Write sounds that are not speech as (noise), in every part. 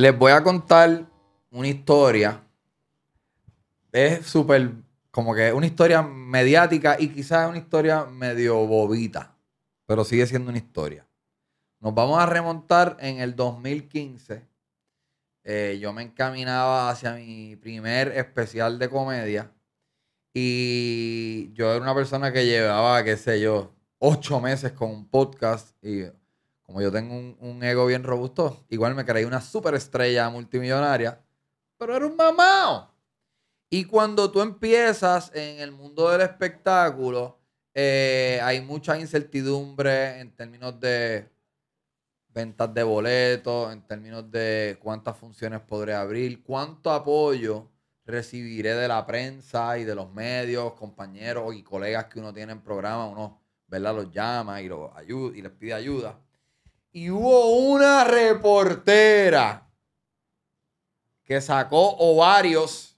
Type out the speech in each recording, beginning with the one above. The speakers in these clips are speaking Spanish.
Les voy a contar una historia. Es súper, como que es una historia mediática y quizás es una historia medio bobita, pero sigue siendo una historia. Nos vamos a remontar en el 2015. Eh, yo me encaminaba hacia mi primer especial de comedia y yo era una persona que llevaba, qué sé yo, ocho meses con un podcast y como yo tengo un, ego bien robusto, igual me creí una superestrella multimillonaria, pero era un mamao. Y cuando tú empiezas en el mundo del espectáculo, eh, hay mucha incertidumbre en términos de ventas de boletos, en términos de cuántas funciones podré abrir, cuánto apoyo recibiré de la prensa y de los medios, compañeros y colegas que uno tiene en programa, uno ¿verdad? los llama y, y les pide ayuda y hubo una reportera que sacó ovarios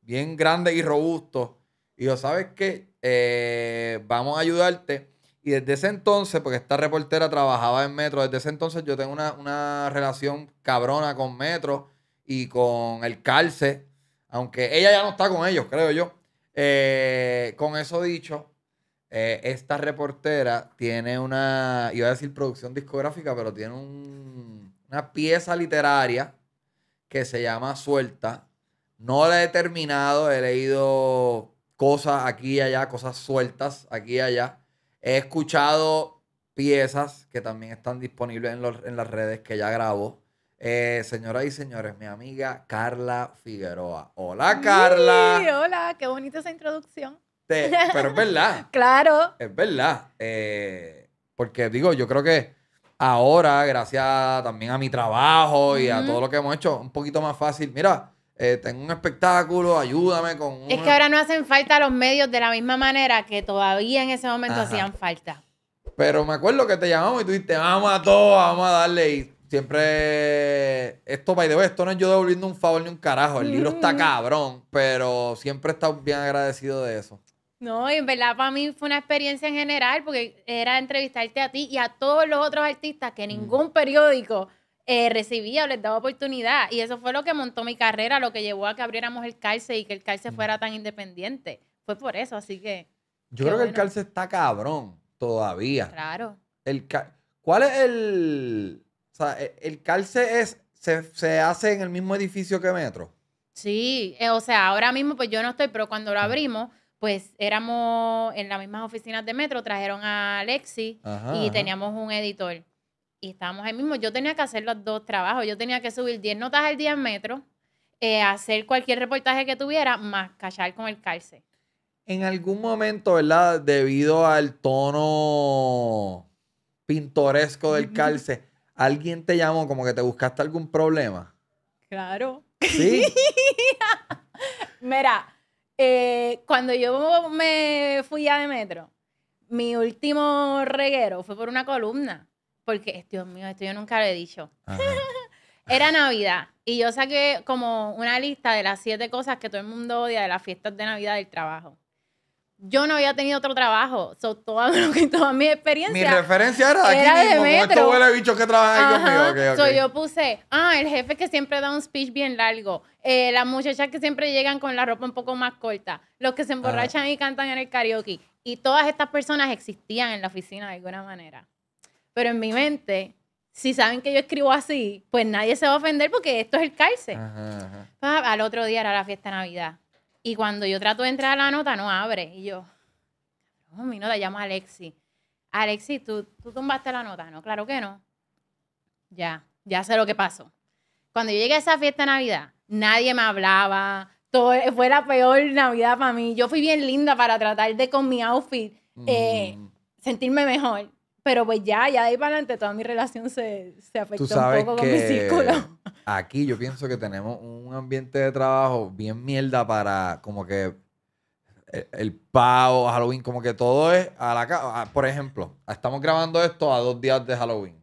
bien grandes y robustos y yo, ¿sabes qué? Eh, vamos a ayudarte. Y desde ese entonces, porque esta reportera trabajaba en Metro, desde ese entonces yo tengo una, relación cabrona con Metro y con el Calce, aunque ella ya no está con ellos, creo yo. Eh, con eso dicho, eh, esta reportera tiene una, iba a decir producción discográfica, pero tiene una pieza literaria que se llama Suelta. No la he terminado, he leído cosas aquí y allá, cosas sueltas aquí y allá. He escuchado piezas que también están disponibles en, las redes que ya grabó. Eh, señoras y señores, mi amiga Carla Figueroa. Hola, Carla. Sí, hola, qué bonita esa introducción. Este, pero es verdad. (laughs) claro. Es verdad. Eh, porque digo, yo creo que ahora, gracias también a mi trabajo y a todo lo que hemos hecho, un poquito más fácil. Mira, eh, tengo un espectáculo, ayúdame con... Es que ahora no hacen falta los medios de la misma manera que todavía en ese momento hacían falta. Pero me acuerdo que te llamamos y tú dijiste, vamos a todo, vamos a darle. Y siempre, esto, by the way, esto no es yo devolviendo un favor ni un carajo. El libro está cabrón, pero siempre he bien agradecido de eso. No, y en verdad para mí fue una experiencia en general, porque era entrevistarte a ti y a todos los otros artistas que mm. ningún periódico eh, recibía o les daba oportunidad. Y eso fue lo que montó mi carrera, lo que llevó a que abriéramos el calce y que el calce mm. fuera tan independiente. Fue por eso, así que. Yo creo que el calce está cabrón todavía. Claro. El ¿Cuál es el. O sea, e, el calce es, se, se hace en el mismo edificio que Metro? Sí, eh, o sea, ahora mismo pues yo no estoy, pero cuando lo mm. abrimos pues éramos en las mismas oficinas de Metro, trajeron a Alexi y teníamos un editor. Y estábamos ahí mismo. Yo tenía que hacer los dos trabajos. Yo tenía que subir 10 notas al día en Metro, eh, hacer cualquier reportaje que tuviera, más cachar con el calce. En algún momento, ¿verdad? Debido al tono pintoresco del calce, ¿alguien te llamó como que te buscaste algún problema? Claro. ¿Sí? (laughs) Mira, eh, cuando yo me fui a de metro, mi último reguero fue por una columna. Porque, Dios mío, esto yo nunca lo he dicho. (laughs) Era Navidad. Y yo saqué como una lista de las siete cosas que todo el mundo odia de las fiestas de Navidad del trabajo yo no había tenido otro trabajo. So, toda, (laughs) toda mi experiencia. Mi referencia era, aquí mismo, metro. que trabaja ahí conmigo. yo puse, ah, el jefe que siempre da un speech bien largo. Eh, las muchachas que siempre llegan con la ropa un poco más corta. Los que se emborrachan y cantan en el karaoke. Y todas estas personas existían en la oficina de alguna manera. Pero en mi mente, si saben que yo escribo así, pues nadie se va a ofender porque esto es el cárcel. Pues, al otro día era la fiesta de Navidad. Y cuando yo trato de entrar a la nota, no abre. Y yo, mi nota llama a Alexi. Alexi, ¿tú, ¿tú tumbaste la nota? No, claro que no. Ya, ya sé lo que pasó. Cuando yo llegué a esa fiesta de Navidad, nadie me hablaba. Todo, e, fue la peor Navidad para mí. Yo fui bien linda para tratar de con mi outfit eh, mm. sentirme mejor. Pero pues ya, ya de ahí para adelante toda mi relación se, se afectó un poco con mi círculo. (laughs) Aquí yo pienso que tenemos un ambiente de trabajo bien mierda para como que eh, el, pago, pavo, Halloween, como que todo es a la a, Por ejemplo, estamos grabando esto a dos días de Halloween.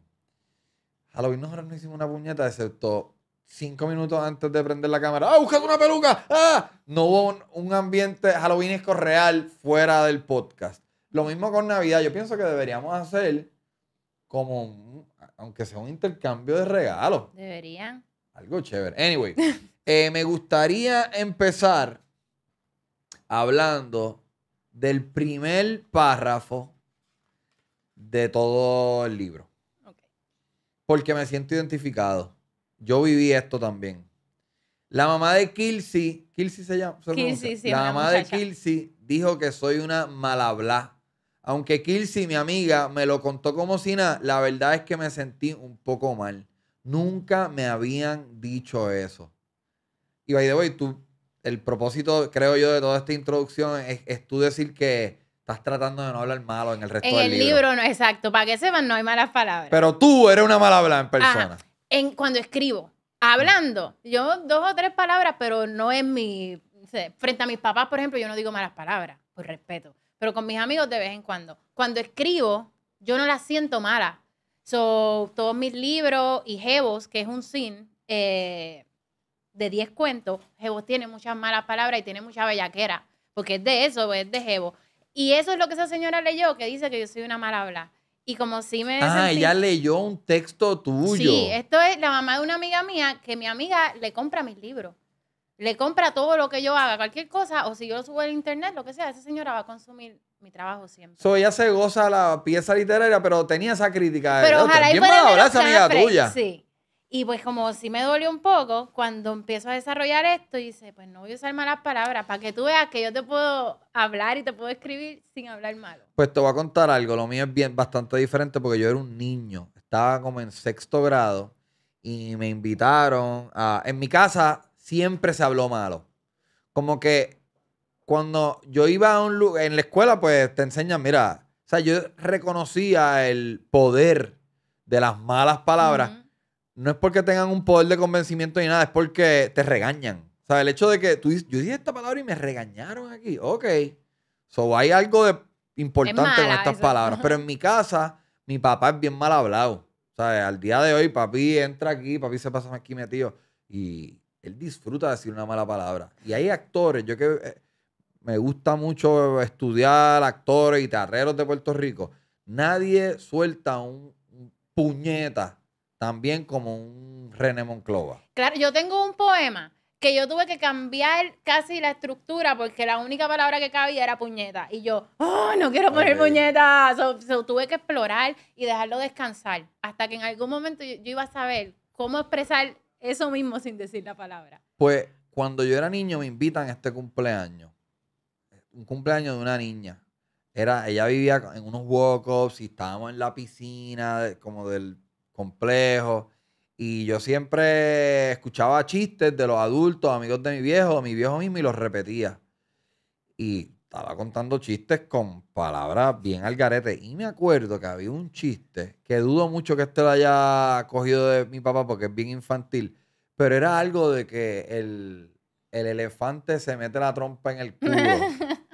Halloween nosotros no hicimos una puñeta excepto cinco minutos antes de prender la cámara. ¡Ah, buscad una peluca! ¡Ah! No hubo un, un ambiente Halloweenesco real fuera del podcast. Lo mismo con Navidad. Yo pienso que deberíamos hacer como, aunque sea un intercambio de regalos. Deberían. Algo chévere. Anyway, (laughs) eh, me gustaría empezar hablando del primer párrafo de todo el libro. Okay. Porque me siento identificado. Yo viví esto también. La mamá de Kilsey, Kilsey se llama. sí, la mamá de Kilsey dijo que soy una malabla. Aunque Kirsi, mi amiga, me lo contó como Sina, la verdad es que me sentí un poco mal. Nunca me habían dicho eso. Y by the way, tú, el propósito, creo yo, de toda esta introducción es, tú decir que estás tratando de no hablar malo en el resto del libro. En el libro, no, exacto. Para que sepan, no hay malas palabras. Pero tú eres una mala habla en persona. En, cuando escribo, hablando, yo dos o tres palabras, pero no es mi... Frente a mis papás, por ejemplo, yo no digo malas palabras, por respeto pero con mis amigos de vez en cuando. Cuando escribo, yo no la siento mala. So, todos mis libros y Jebos, que es un sin eh, de 10 cuentos, Jebos tiene muchas malas palabras y tiene mucha bellaquera, porque es de eso, pues, es de Jebos. Y eso es lo que esa señora leyó, que dice que yo soy una mala habla. Y como si me... Ah, ella leyó un texto tuyo. Sí, esto es la mamá de una amiga mía, que mi amiga le compra mis libros le compra todo lo que yo haga, cualquier cosa, o si yo lo subo al internet, lo que sea, esa señora va a consumir mi trabajo siempre. So, ella se goza la pieza literaria, pero tenía esa crítica. Pero ojalá y fuera esa amiga tuya. Sí. Y pues como si me dolió un poco, cuando empiezo a desarrollar esto, dice, pues no voy a usar malas palabras, para que tú veas que yo te puedo hablar y te puedo escribir sin hablar malo. Pues te voy a contar algo, lo mío es bien, bastante diferente porque yo era un niño, estaba como en sexto grado y me invitaron a... En mi casa siempre se habló malo. Como que cuando yo iba a un lugar, en la escuela, pues te enseñan, mira, o sea, yo reconocía el poder de las malas palabras. No es porque tengan un poder de convencimiento ni nada, es porque te regañan. O sea, el hecho de que tú yo dije esta palabra y me regañaron aquí. Ok. So hay algo de importante en con estas palabras. Pero en (laughs) mi casa, mi papá es bien mal hablado. O sea, al día de hoy, papi entra aquí, papi se pasa aquí metido. Y él disfruta decir una mala palabra. Y hay actores, yo que eh, me gusta mucho estudiar actores y terreros de Puerto Rico, nadie suelta un, puñeta puñeta también como un René Monclova. Claro, yo tengo un poema que yo tuve que cambiar casi la estructura porque la única palabra que cabía era puñeta. Y yo, oh, no quiero poner puñeta. So, tuve que explorar y dejarlo descansar hasta que en algún momento yo iba a saber cómo expresar eso mismo sin decir la palabra. Pues cuando yo era niño me invitan a este cumpleaños. Un cumpleaños de una niña. Era, ella vivía en unos walk-ups y estábamos en la piscina como del complejo. Y yo siempre escuchaba chistes de los adultos, amigos de mi viejo, mi viejo mismo, y los repetía. Y estaba contando chistes con palabras bien al garete. Y me acuerdo que había un chiste que dudo mucho que este lo haya cogido de mi papá porque es bien infantil. Pero era algo de que el, elefante se mete la trompa en el culo. (laughs)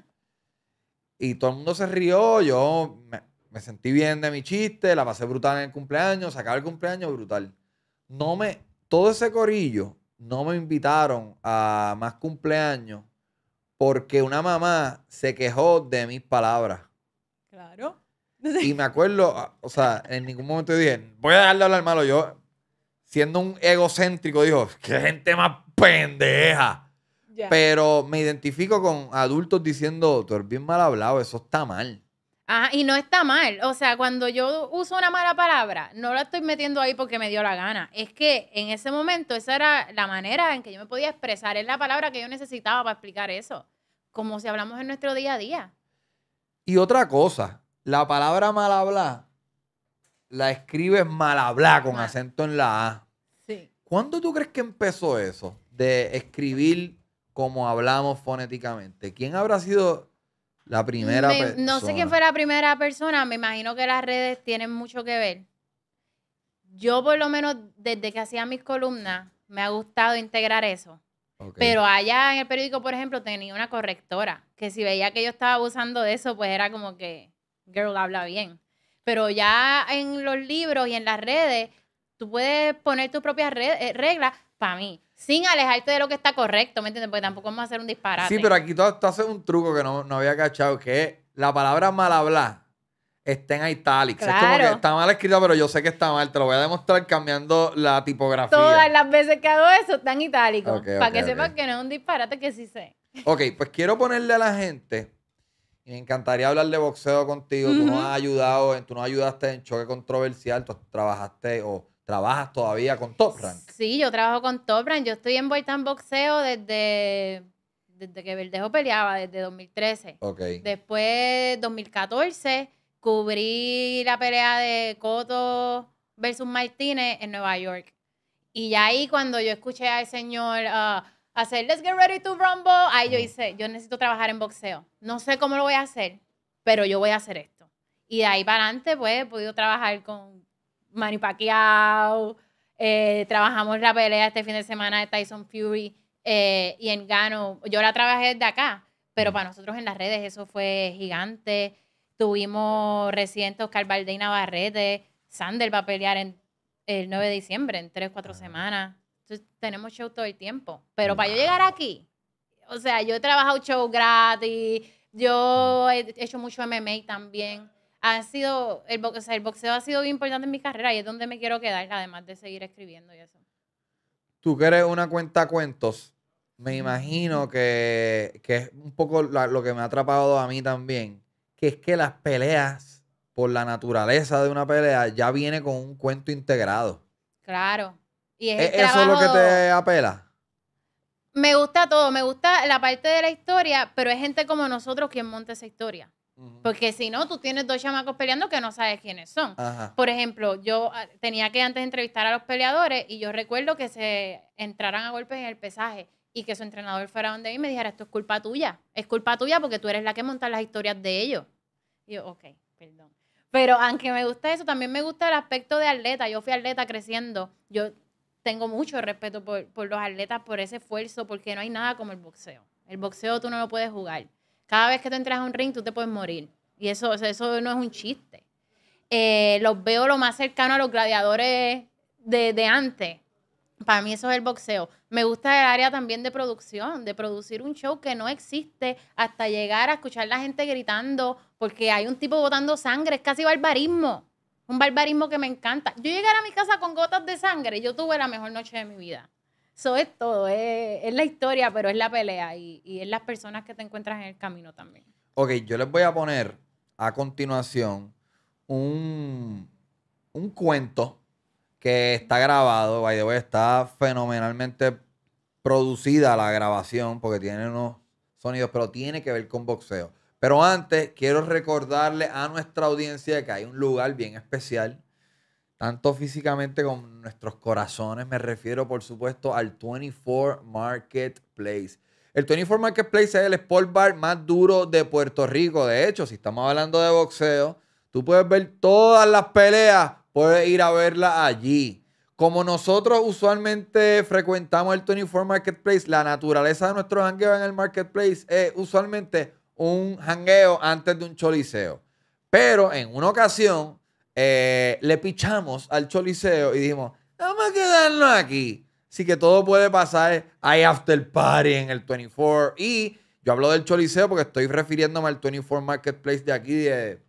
y todo el mundo se rió. Yo me, sentí bien de mi chiste, la pasé brutal en el cumpleaños, sacaba el cumpleaños brutal. No me, todo ese corillo no me invitaron a más cumpleaños porque una mamá se quejó de mis palabras. Claro. Y (laughs) me acuerdo, ah, o sea, en ningún momento dije, voy a darle hablar malo. Yo, siendo un egocéntrico, dijo, qué gente más pendeja. Pero me identifico con adultos diciendo, tú eres bien mal hablado, eso está mal. Ajá, ah, y no está mal. O sea, cuando yo uso una mala palabra, no la estoy metiendo ahí porque me dio la gana. Es que en ese momento esa era la manera en que yo me podía expresar. Es la palabra que yo necesitaba para explicar eso como si hablamos en nuestro día a día. Y otra cosa, la palabra mal la escribes mal con acento en la A. Sí. ¿Cuándo tú crees que empezó eso de escribir como hablamos fonéticamente? ¿Quién habrá sido la primera persona? No sé quién fue la primera persona, me imagino que las redes tienen mucho que ver. Yo por lo menos desde que hacía mis columnas me ha gustado integrar eso. Pero allá en el periódico, por ejemplo, tenía una correctora que si veía que yo estaba abusando de eso, pues era como que, girl, habla bien. Pero ya en los libros y en las redes, tú puedes poner tus propias eh, reglas para mí, sin alejarte de lo que está correcto, ¿me entiendes? Porque tampoco vamos a hacer un disparate. Sí, pero aquí tú, haces un truco que no, había cachado, que es la palabra mal Estén en italics. está mal escrito, pero yo sé que está mal. Te lo voy a demostrar cambiando la tipografía. Todas las veces que hago eso están en itálico. para que sepas que no es un disparate que sí sé. Ok, pues quiero ponerle a la gente. Me encantaría hablar de boxeo contigo. Tú no has ayudado, tú ayudaste en choque controversial. trabajaste o trabajas todavía con Top Rank. Sí, yo trabajo con Top Rank. Yo estoy en en boxeo desde desde que Verdejo peleaba, desde 2013. Ok. Después, 2014 cubrí la pelea de Cotto versus Martínez en Nueva York. Y ahí cuando yo escuché al señor ah, hacer Let's get ready to rumble, ahí yo hice, yo necesito trabajar en boxeo. No sé cómo lo voy a hacer, pero yo voy a hacer esto. Y de ahí para adelante, pues, he podido trabajar con Manny Pacquiao, eh, trabajamos la pelea este fin de semana de Tyson Fury eh, y en Gano. Yo la trabajé desde acá, pero para nosotros en las redes eso fue gigante. Tuvimos recién Oscar Valdés Navarrete, Sander va a pelear el 9 de diciembre, en 3, 4 ah. semanas. Entonces, tenemos show todo el tiempo. Pero para yo llegar aquí, o sea, yo he trabajado show gratis, yo mm. he hecho mucho MMA también. Ha sido, el, el boxeo ha sido bien importante en mi carrera y es donde me quiero quedar, además de seguir escribiendo y eso. Tú que eres una cuenta cuentos, me imagino que, es un poco lo que me ha atrapado a mí también que es que las peleas, por la naturaleza de una pelea, ya viene con un cuento integrado. Claro. Y ¿E-, ¿Eso es lo que te apela? Me gusta todo, me gusta la parte de la historia, pero es gente como nosotros quien monta esa historia. Porque si no, tú tienes dos chamacos peleando que no sabes quiénes son. Por ejemplo, yo ah, tenía que antes entrevistar a los peleadores y yo recuerdo que se entraran a golpes en el pesaje y que su entrenador fuera donde mí y me dijera, esto es culpa tuya, es culpa tuya porque tú eres la que monta las historias de ellos. Y yo, ok, perdón. Pero aunque me gusta eso, también me gusta el aspecto de atleta. Yo fui atleta creciendo. Yo tengo mucho respeto por, por los atletas, por ese esfuerzo, porque no hay nada como el boxeo. El boxeo tú no lo puedes jugar. Cada vez que tú entras a un ring, tú te puedes morir. Y eso, eso no es un chiste. Eh, los veo lo más cercano a los gladiadores de, de antes. Para mí eso es el boxeo. Me gusta el área también de producción, de producir un show que no existe hasta llegar a escuchar a la gente gritando porque hay un tipo botando sangre, es casi barbarismo. Un barbarismo que me encanta. Yo llegar a mi casa con gotas de sangre, yo tuve la mejor noche de mi vida. Eso es todo, es, la historia, pero es la pelea y, es las personas que te encuentras en el camino también. Ok, yo les voy a poner a continuación un, un cuento que está grabado, by the way, está fenomenalmente producida la grabación porque tiene unos sonidos, pero tiene que ver con boxeo. Pero antes quiero recordarle a nuestra audiencia que hay un lugar bien especial, tanto físicamente como en nuestros corazones. Me refiero, por supuesto, al 24 Marketplace. El 24 Marketplace es el sport bar más duro de Puerto Rico. De hecho, si estamos hablando de boxeo, tú puedes ver todas las peleas puedes ir a verla allí. Como nosotros usualmente frecuentamos el 24 Marketplace, la naturaleza de nuestro hangueo en el Marketplace es usualmente un hangueo antes de un choliseo. Pero en una ocasión eh, le pichamos al choliseo y dijimos, vamos a quedarnos aquí. Así que todo puede pasar. Hay after party en el 24. Y yo hablo del choliseo porque estoy refiriéndome al 24 Marketplace de aquí de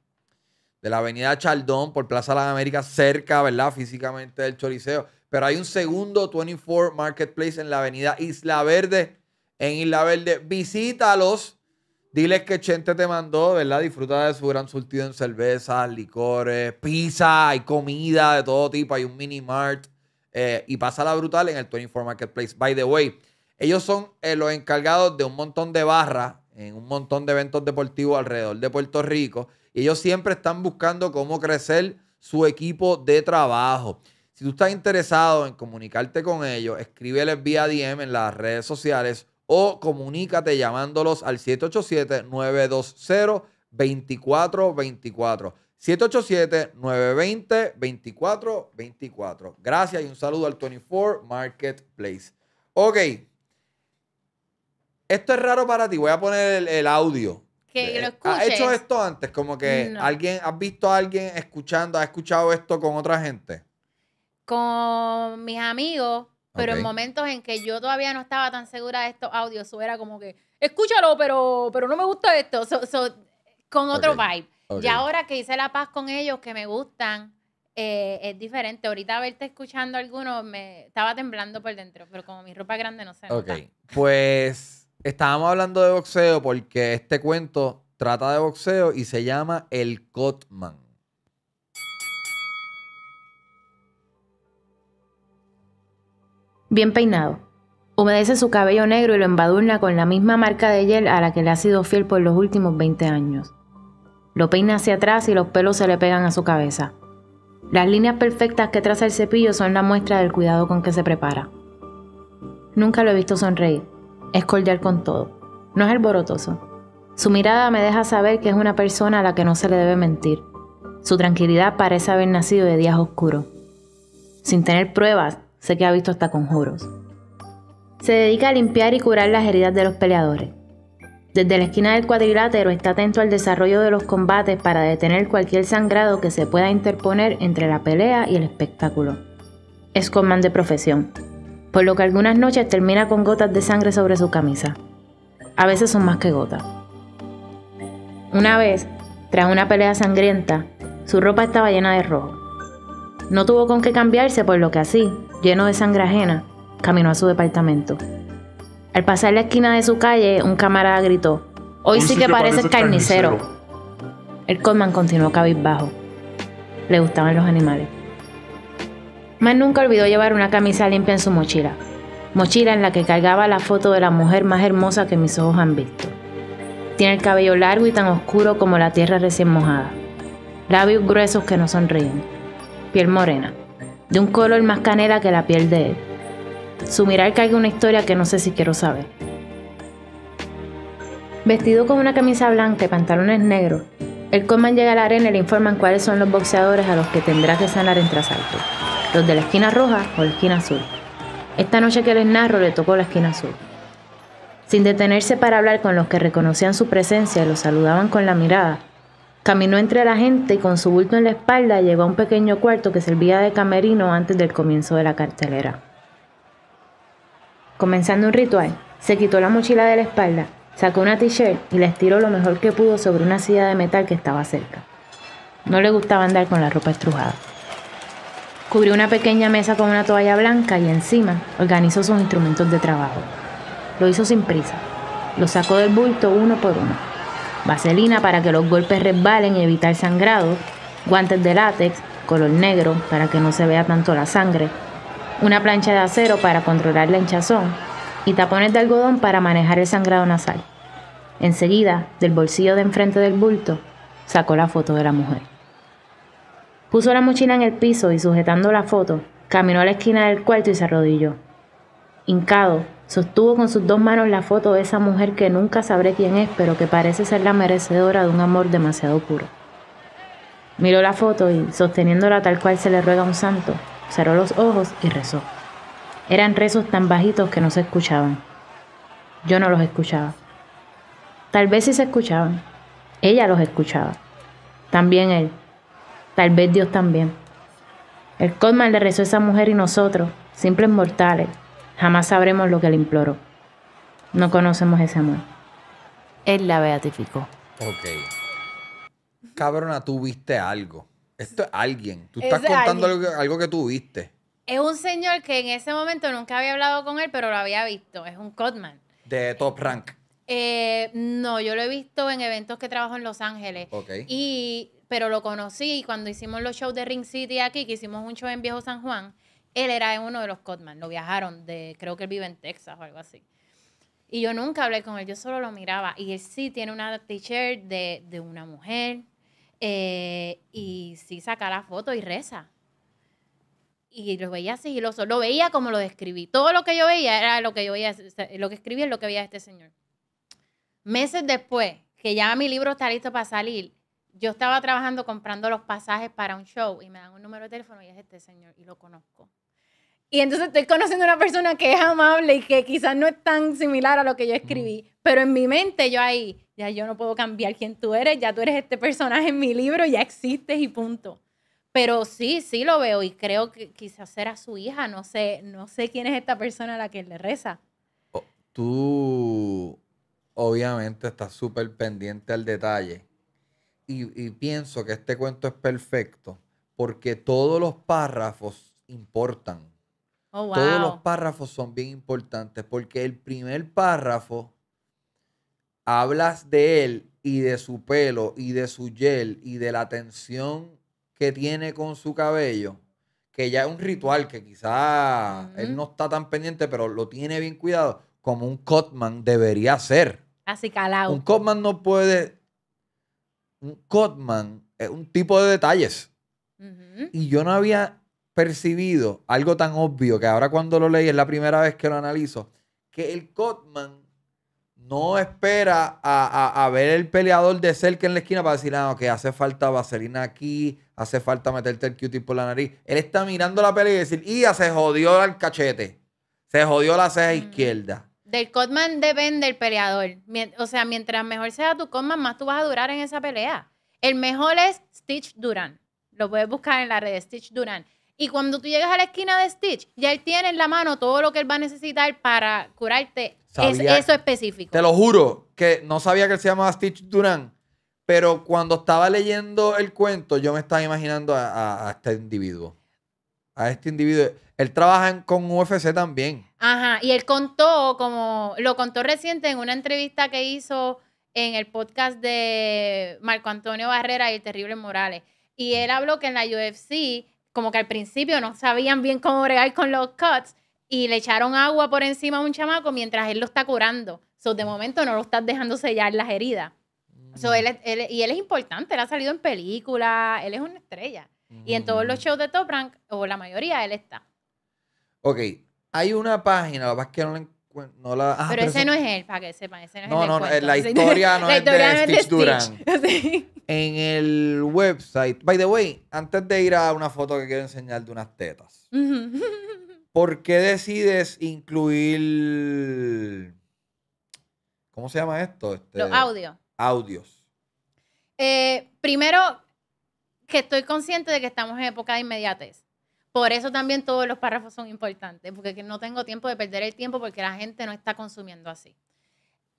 de la avenida Chaldón por Plaza de las Américas, cerca, ¿verdad? Físicamente del Choliseo. Pero hay un segundo 24 Marketplace en la avenida Isla Verde. En Isla Verde, visítalos. Diles que Chente te mandó, ¿verdad? Disfruta de su gran surtido en cervezas, licores, pizza, hay comida de todo tipo, hay un mini mart. Eh, y pasa la brutal en el 24 Marketplace. By the way, ellos son eh, los encargados de un montón de barras en un montón de eventos deportivos alrededor de Puerto Rico. Y ellos siempre están buscando cómo crecer su equipo de trabajo. Si tú estás interesado en comunicarte con ellos, escríbeles vía DM en las redes sociales o comunícate llamándolos al 787-920-2424. 787-920-2424. Gracias y un saludo al 24 Marketplace. Ok esto es raro para ti, voy a poner el, audio. Que eh, lo ¿Has hecho esto antes? Como que alguien, ¿has visto a alguien escuchando, has escuchado esto con otra gente? Con mis amigos, pero en momentos en que yo todavía no estaba tan segura de estos audios, eso era como que, escúchalo, pero, pero no me gusta esto. con otro vibe. Y ahora que hice la paz con ellos, que me gustan, eh, es diferente. Ahorita verte escuchando alguno, me estaba temblando por dentro, pero como mi ropa grande no se nota. Ok, pues estábamos hablando de boxeo porque este cuento trata de boxeo y se llama El Cotman. Bien peinado. Humedece su cabello negro y lo embadurna con la misma marca de gel a la que le ha sido fiel por los últimos 20 años. Lo peina hacia atrás y los pelos se le pegan a su cabeza. Las líneas perfectas que traza el cepillo son la muestra del cuidado con que se prepara. Nunca lo he visto sonreír. Es cordial con todo. No es alborotoso. Su mirada me deja saber que es una persona a la que no se le debe mentir. Su tranquilidad parece haber nacido de días oscuros. Sin tener pruebas, sé que ha visto hasta conjuros. Se dedica a limpiar y curar las heridas de los peleadores. Desde la esquina del cuadrilátero está atento al desarrollo de los combates para detener cualquier sangrado que se pueda interponer entre la pelea y el espectáculo. Es comandante de profesión, por lo que algunas noches termina con gotas de sangre sobre su camisa. A veces son más que gotas. Una vez, tras una pelea sangrienta, su ropa estaba llena de rojo. No tuvo con qué cambiarse, por lo que así, lleno de sangre ajena, caminó a su departamento. Al pasar la esquina de su calle, un camarada gritó, Hoy, sí, que, pareces carnicero. El Colman continuó cabizbajo. Le gustaban los animales. Más nunca olvidó llevar una camisa limpia en su mochila, mochila en la que cargaba la foto de la mujer más hermosa que mis ojos han visto. Tiene el cabello largo y tan oscuro como la tierra recién mojada, labios gruesos que no sonríen, piel morena, de un color más canela que la piel de él. Su mirar carga una historia que no sé si quiero saber. Vestido con una camisa blanca y pantalones negros, el coman llega a la arena y le informan cuáles son los boxeadores a los que tendrá que sanar en trasalto los de la esquina roja o la esquina azul. Esta noche que les narro le tocó la esquina azul. Sin detenerse para hablar con los que reconocían su presencia y los saludaban con la mirada, caminó entre la gente y con su bulto en la espalda llegó a un pequeño cuarto que servía de camerino antes del comienzo de la cartelera. Comenzando un ritual, se quitó la mochila de la espalda, sacó una t-shirt y la estiró lo mejor que pudo sobre una silla de metal que estaba cerca. No le gustaba andar con la ropa estrujada. Cubrió una pequeña mesa con una toalla blanca y encima organizó sus instrumentos de trabajo. Lo hizo sin prisa. Lo sacó del bulto uno por uno. Vaselina para que los golpes resbalen y evitar sangrado. Guantes de látex, color negro para que no se vea tanto la sangre. Una plancha de acero para controlar la hinchazón. Y tapones de algodón para manejar el sangrado nasal. Enseguida, del bolsillo de enfrente del bulto, sacó la foto de la mujer. Puso la mochila en el piso y sujetando la foto, caminó a la esquina del cuarto y se arrodilló. Hincado, sostuvo con sus dos manos la foto de esa mujer que nunca sabré quién es, pero que parece ser la merecedora de un amor demasiado puro. Miró la foto y, sosteniéndola tal cual se le ruega a un santo, cerró los ojos y rezó. Eran rezos tan bajitos que no se escuchaban. Yo no los escuchaba. Tal vez sí se escuchaban. Ella los escuchaba. También él. Tal vez Dios también. El Codman le rezó a esa mujer y nosotros, simples mortales, jamás sabremos lo que le imploró. No conocemos ese amor. Él la beatificó. Ok. Cabrona, tú viste algo. Esto es alguien. Tú estás contando algo, que tú viste. Es un señor que en ese momento nunca había hablado con él, pero lo había visto. Es un Codman. De top rank. Eh, no, yo lo he visto en eventos que trabajo en Los Ángeles. Okay. Y pero lo conocí y cuando hicimos los shows de Ring City aquí, que hicimos un show en Viejo San Juan, él era uno de los Codman, lo viajaron de, creo que él vive en Texas o algo así. Y yo nunca hablé con él, yo solo lo miraba. Y él sí tiene una t-shirt de, una mujer. Eh, y sí saca la foto y reza. Y lo veía Y Lo veía como lo describí. Todo lo que yo veía era lo que yo veía, lo que escribí es lo que veía este señor. Meses después, que ya mi libro está listo para salir, yo estaba trabajando comprando los pasajes para un show y me dan un número de teléfono y es este señor y lo conozco. Y entonces estoy conociendo a una persona que es amable y que quizás no es tan similar a lo que yo escribí, pero en mi mente yo ahí, ya yo no puedo cambiar quién tú eres, ya tú eres este personaje en mi libro, ya existes y punto. Pero sí, sí lo veo y creo que quizás era su hija, no sé, no sé quién es esta persona a la que le reza. Oh, tú obviamente estás súper pendiente al detalle y, pienso que este cuento es perfecto porque todos los párrafos importan. Oh, todos los párrafos son bien importantes porque el primer párrafo hablas de él y de su pelo y de su gel y de la tensión que tiene con su cabello, que ya es un ritual que quizá él no está tan pendiente, pero lo tiene bien cuidado, como un Cotman debería ser. Así calado. Un Cotman no puede un Cotman es eh, un tipo de detalles. Y yo no había percibido algo tan obvio que ahora cuando lo leí es la primera vez que lo analizo, que el Cotman no espera a, ver el peleador de cerca en la esquina para decir, ah, ok, hace falta vaselina aquí, hace falta meterte el cutie por la nariz. Él está mirando la pelea y decir, y se jodió el cachete, se jodió la ceja izquierda del Codman depende el peleador. O sea, mientras mejor sea tu Codman, más tú vas a durar en esa pelea. El mejor es Stitch Duran. Lo puedes buscar en la red, de Stitch Duran. Y cuando tú llegas a la esquina de Stitch, ya él tiene en la mano todo lo que él va a necesitar para curarte. es eso específico. Te lo juro, que no sabía que él se llamaba Stitch Duran. Pero cuando estaba leyendo el cuento, yo me estaba imaginando a este individuo a este individuo. Él trabaja con UFC también. Ajá, y él contó, como lo contó reciente en una entrevista que hizo en el podcast de Marco Antonio Barrera y el Terrible Morales. Y él habló que en la UFC, como que al principio no sabían bien cómo bregar con los cuts y le echaron agua por encima a un chamaco mientras él lo está curando. So, de momento no lo estás dejando sellar las heridas. So, mm. y él es importante, él ha salido en películas, él es una estrella. Y en todos los mm. shows de Top Rank, o la mayoría, él está. Ok, hay una página, la verdad es que no la encuentro. Ah, pero, ese no es él, para que sepan, ese no es no, el No, no, la (laughs) historia no es de, Steve Stitch, (laughs) En el website, by the way, antes de ir a una foto que quiero enseñar de unas tetas, (laughs) ¿por qué decides incluir... ¿Cómo se llama esto? Los este, audios. Audios. Eh, primero, que estoy consciente de que estamos en época de inmediatez. Por eso también todos los párrafos son importantes, porque no tengo tiempo de perder el tiempo porque la gente no está consumiendo así.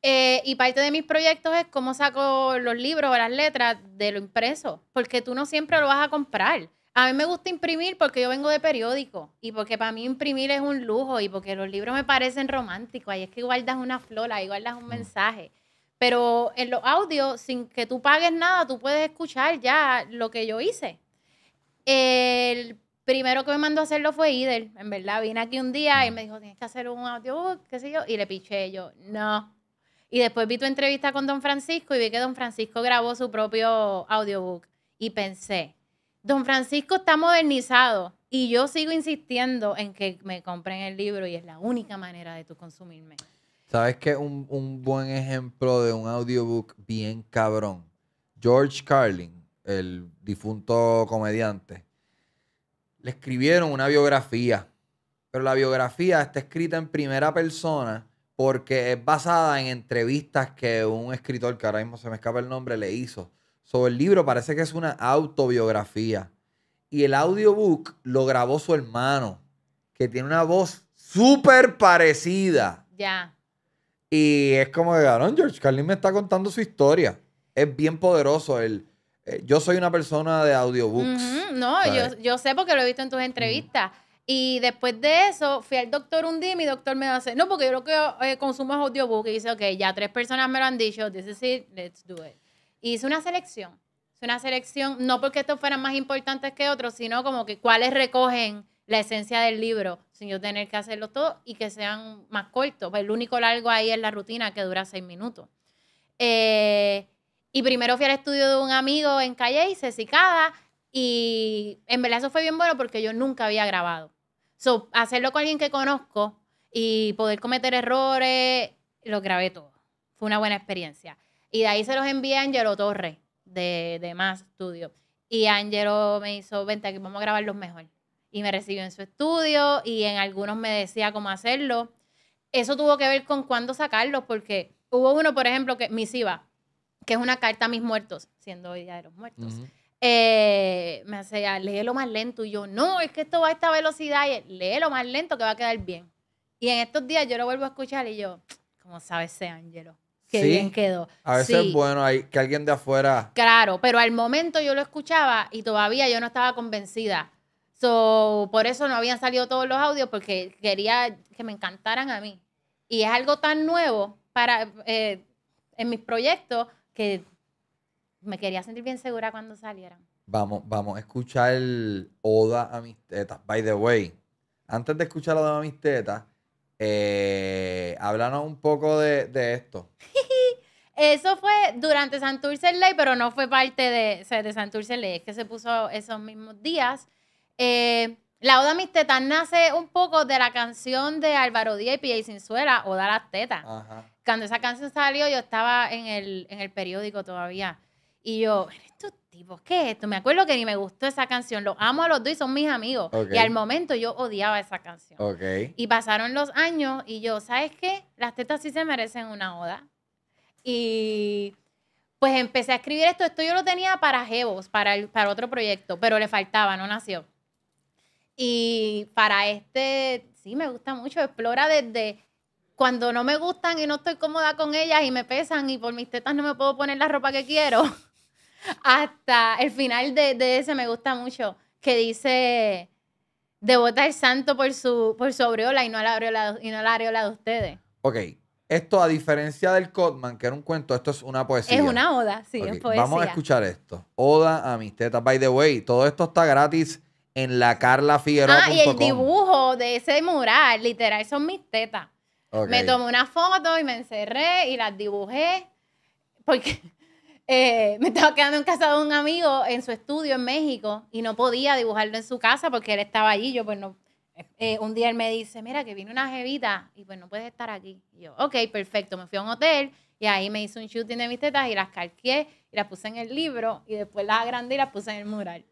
Eh, y parte de mis proyectos es cómo saco los libros o las letras de lo impreso, porque tú no siempre lo vas a comprar. A mí me gusta imprimir porque yo vengo de periódico y porque para mí imprimir es un lujo y porque los libros me parecen románticos. Ahí es que guardas una flora, ahí guardas un mm. mensaje. Pero en los audios, sin que tú pagues nada, tú puedes escuchar ya lo que yo hice. El primero que me mandó a hacerlo fue Ider, en verdad. Vine aquí un día y me dijo, tienes que hacer un audiobook, uh, qué sé yo, y le piché yo, no. Y después vi tu entrevista con Don Francisco y vi que Don Francisco grabó su propio audiobook. Y pensé, Don Francisco está modernizado y yo sigo insistiendo en que me compren el libro y es la única manera de tú consumirme. ¿Sabes qué? Un, buen ejemplo de un audiobook bien cabrón. George Carlin, el difunto comediante, le escribieron una biografía, pero la biografía está escrita en primera persona porque es basada en entrevistas que un escritor, que ahora mismo se me escapa el nombre, le hizo. Sobre el libro parece que es una autobiografía. Y el audiobook lo grabó su hermano, que tiene una voz súper parecida. Ya. Y es como de, George Carlin me está contando su historia. Es bien poderoso. El, eh, yo soy una persona de audiobooks. No, yo, yo, sé porque lo he visto en tus entrevistas. Y después de eso, fui al doctor un día y mi doctor me dice, no, porque yo lo que eh, consumo es audiobook. Y dice, ok, ya tres personas me lo han dicho, this is it, let's do it. Y hice una selección. Hice una selección, no porque estos fueran más importantes que otros, sino como que cuáles recogen la esencia del libro sin yo tener que hacerlo todo y que sean más cortos. Pues el único largo ahí es la rutina que dura seis minutos. Eh, y primero fui al estudio de un amigo en Calle y se cicada y en verdad eso fue bien bueno porque yo nunca había grabado. So, hacerlo con alguien que conozco y poder cometer errores, lo grabé todo. Fue una buena experiencia. Y de ahí se los envié a Angelo Torres de, de Más Studio. Y Angelo me hizo, vente aquí, vamos a grabar los mejor y me recibió en su estudio y en algunos me decía cómo hacerlo. Eso tuvo que ver con cuándo sacarlo, porque hubo uno, por ejemplo, que misiva, que es una carta a mis muertos, siendo hoy Día de los Muertos. Eh, me hacía, léelo más lento. Y yo, no, es que esto va a esta velocidad. Y léelo más lento que va a quedar bien. Y en estos días yo lo vuelvo a escuchar y yo, como sabes ese Ángelo? Qué bien quedó. A veces es bueno hay, que alguien de afuera. Claro, pero al momento yo lo escuchaba y todavía yo no estaba convencida So, por eso no habían salido todos los audios porque quería que me encantaran a mí. Y es algo tan nuevo para eh, en mis proyectos que me quería sentir bien segura cuando salieran. Vamos, vamos a escuchar Oda a By the way, antes de escuchar Oda a mis eh, háblanos un poco de, esto. (laughs) Eso fue durante Santurce Ley, pero no fue parte de, de Santurce Ley, es que se puso esos mismos días. Eh, la Oda Mis Tetas nace un poco de la canción de Álvaro Díaz y P.A. Sinzuela, Oda las Tetas. Cuando esa canción salió, yo estaba en el, en el periódico todavía. Y yo, estos tipos, ¿qué es esto? Me acuerdo que ni me gustó esa canción. Los amo a los dos y son mis amigos. Y al momento yo odiaba esa canción. Y pasaron los años y yo, ¿sabes qué? Las tetas sí se merecen una oda. Y pues empecé a escribir esto. Esto yo lo tenía para Jebos, para, para otro proyecto, pero le faltaba, no nació. Y para este, sí, me gusta mucho. Explora desde cuando no me gustan y no estoy cómoda con ellas y me pesan y por mis tetas no me puedo poner la ropa que quiero, (laughs) hasta el final de, ese me gusta mucho, que dice, devota el santo por su, por su y no la aureola, de ustedes. Ok. Esto, a diferencia del Codman, que era un cuento, esto es una poesía. Es una oda, sí, es poesía. Vamos a escuchar esto. Oda a mis tetas. By the way, todo esto está gratis en la Carla Figueroa. Ah, y el dibujo de ese mural, literal, son mis tetas. Me tomé una foto y me encerré y las dibujé porque (laughs) eh, me estaba quedando en casa de un amigo en su estudio en México y no podía dibujarlo en su casa porque él estaba allí. Yo, pues no. Eh, un día él me dice: Mira, que vino una jevita y pues no puedes estar aquí. yo, ok, perfecto. Me fui a un hotel y ahí me hice un shooting de mis tetas y las calqué y las puse en el libro y después las agrandé y las puse en el mural.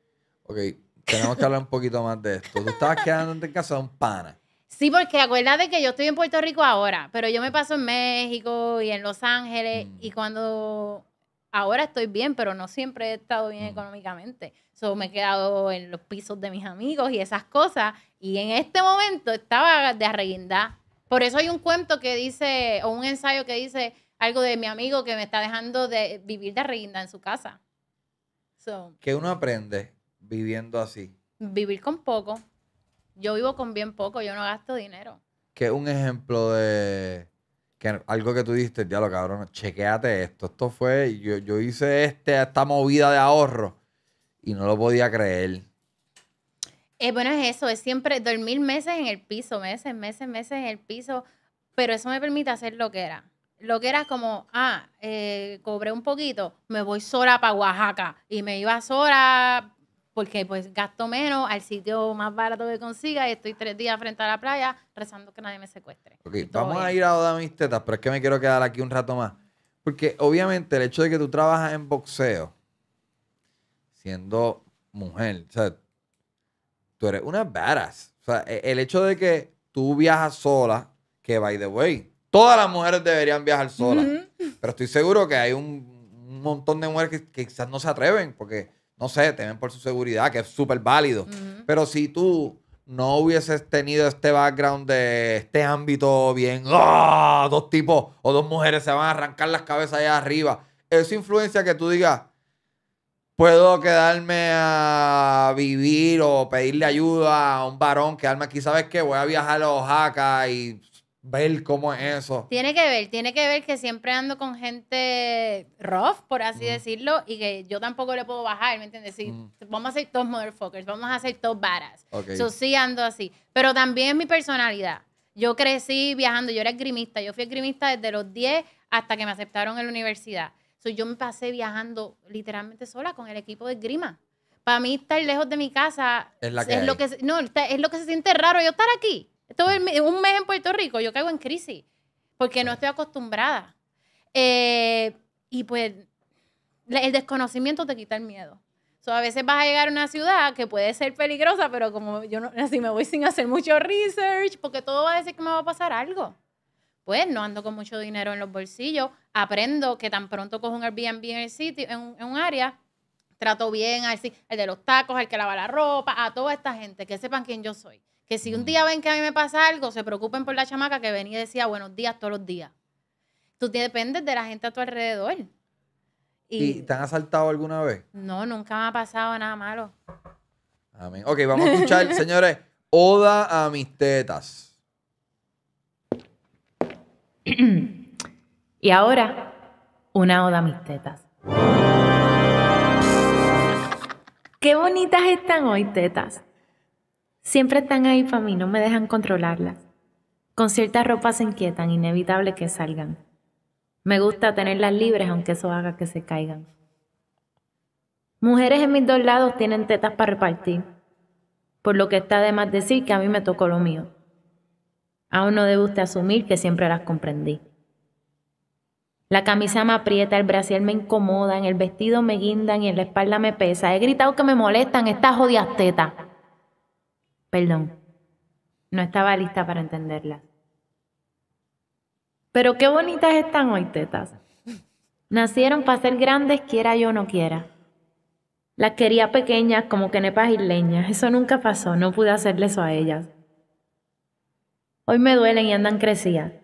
Ok, tenemos que hablar un poquito más de esto. Tú estabas quedando en casa de un pana. Sí, porque acuérdate que yo estoy en Puerto Rico ahora, pero yo me paso en México y en Los Ángeles mm. y cuando ahora estoy bien, pero no siempre he estado bien mm. económicamente. So, me he quedado en los pisos de mis amigos y esas cosas y en este momento estaba de arrenda. Por eso hay un cuento que dice, o un ensayo que dice algo de mi amigo que me está dejando de vivir de arreguindá en su casa. So, que uno aprende viviendo así? Vivir con poco. Yo vivo con bien poco, yo no gasto dinero. Que un ejemplo de algo que tú diste, ya lo cabrón, chequeate esto. Esto fue, yo, hice este, esta movida de ahorro y no lo podía creer. bueno, es eso, es siempre dormir meses en el piso, meses, meses, meses en el piso, pero eso me permite hacer lo que era. Lo que era como, ah, eh, cobré un poquito, me voy sola para Oaxaca y me iba sola porque pues gasto menos al sitio más barato que consiga y estoy tres días frente a la playa rezando que nadie me secuestre. Ok, vamos a ir a Oda mis tetas, pero es que me quiero quedar aquí un rato más. Porque obviamente el hecho de que tú trabajas en boxeo, siendo mujer, o sea, tú eres una varas. O sea, e, el hecho de que tú viajas sola, que by the way, todas las mujeres deberían viajar solas. Pero estoy seguro que hay un, montón de mujeres que quizás no se atreven porque no sé, temen por su seguridad, que es súper válido. Pero si tú no hubieses tenido este background de este ámbito bien, ¡ah! dos tipos o dos mujeres se van a arrancar las cabezas allá arriba. Esa influencia que tú digas, puedo quedarme a vivir o pedirle ayuda a un varón, que alma aquí, ¿sabes qué? Voy a viajar a Oaxaca y ver cómo es eso. Tiene que ver, tiene que ver que siempre ando con gente rough, por así decirlo, y que yo tampoco le puedo bajar, ¿me entiendes? Vamos a ser todos motherfuckers, vamos a ser todos varas. Okay. así. Pero también mi personalidad. Yo crecí viajando, yo era esgrimista, yo fui esgrimista desde los 10 hasta que me aceptaron en la universidad. So, yo me pasé viajando literalmente sola con el equipo de grima Para mí estar lejos de mi casa es lo que no, es lo que se siente raro yo estar aquí. Todo un mes en Puerto Rico yo caigo en crisis porque no estoy acostumbrada. Eh, y pues el desconocimiento te quita el miedo. So, a veces vas a llegar a una ciudad que puede ser peligrosa, pero como yo no, me voy sin hacer mucho research, porque todo va a decir que me va a pasar algo. Pues no ando con mucho dinero en los bolsillos. Aprendo que tan pronto cojo un Airbnb en un área, trato bien al, el de los tacos, al que lava la ropa, a toda esta gente, que sepan quién yo soy. Que si un día ven que a mí me pasa algo, se preocupen por la chamaca que venía y decía buenos días todos los días. Tú te dependes de la gente a tu alrededor. Y, te han asaltado alguna vez? No, nunca me ha pasado nada malo. Amén. Ok, vamos a escuchar, (laughs) señores, Oda a mis tetas. y ahora, una Oda a mis tetas. Qué bonitas están hoy, tetas. Siempre están ahí para mí, no me dejan controlarlas. Con ciertas ropas se inquietan, inevitable que salgan. Me gusta tenerlas libres aunque eso haga que se caigan. Mujeres en mis dos lados tienen tetas para repartir, por lo que está de más decir que a mí me tocó lo mío. Aún no debo usted asumir que siempre las comprendí. La camisa me aprieta, el brasier me incomoda, en el vestido me guindan y en la espalda me pesa. He gritado que me molestan estas jodidas tetas. Perdón, no estaba lista para entenderlas. Pero qué bonitas están hoy, tetas. Nacieron para ser grandes, quiera yo no quiera. Las quería pequeñas como y leñas. Eso nunca pasó, no pude hacerles eso a ellas. Hoy me duelen y andan crecidas.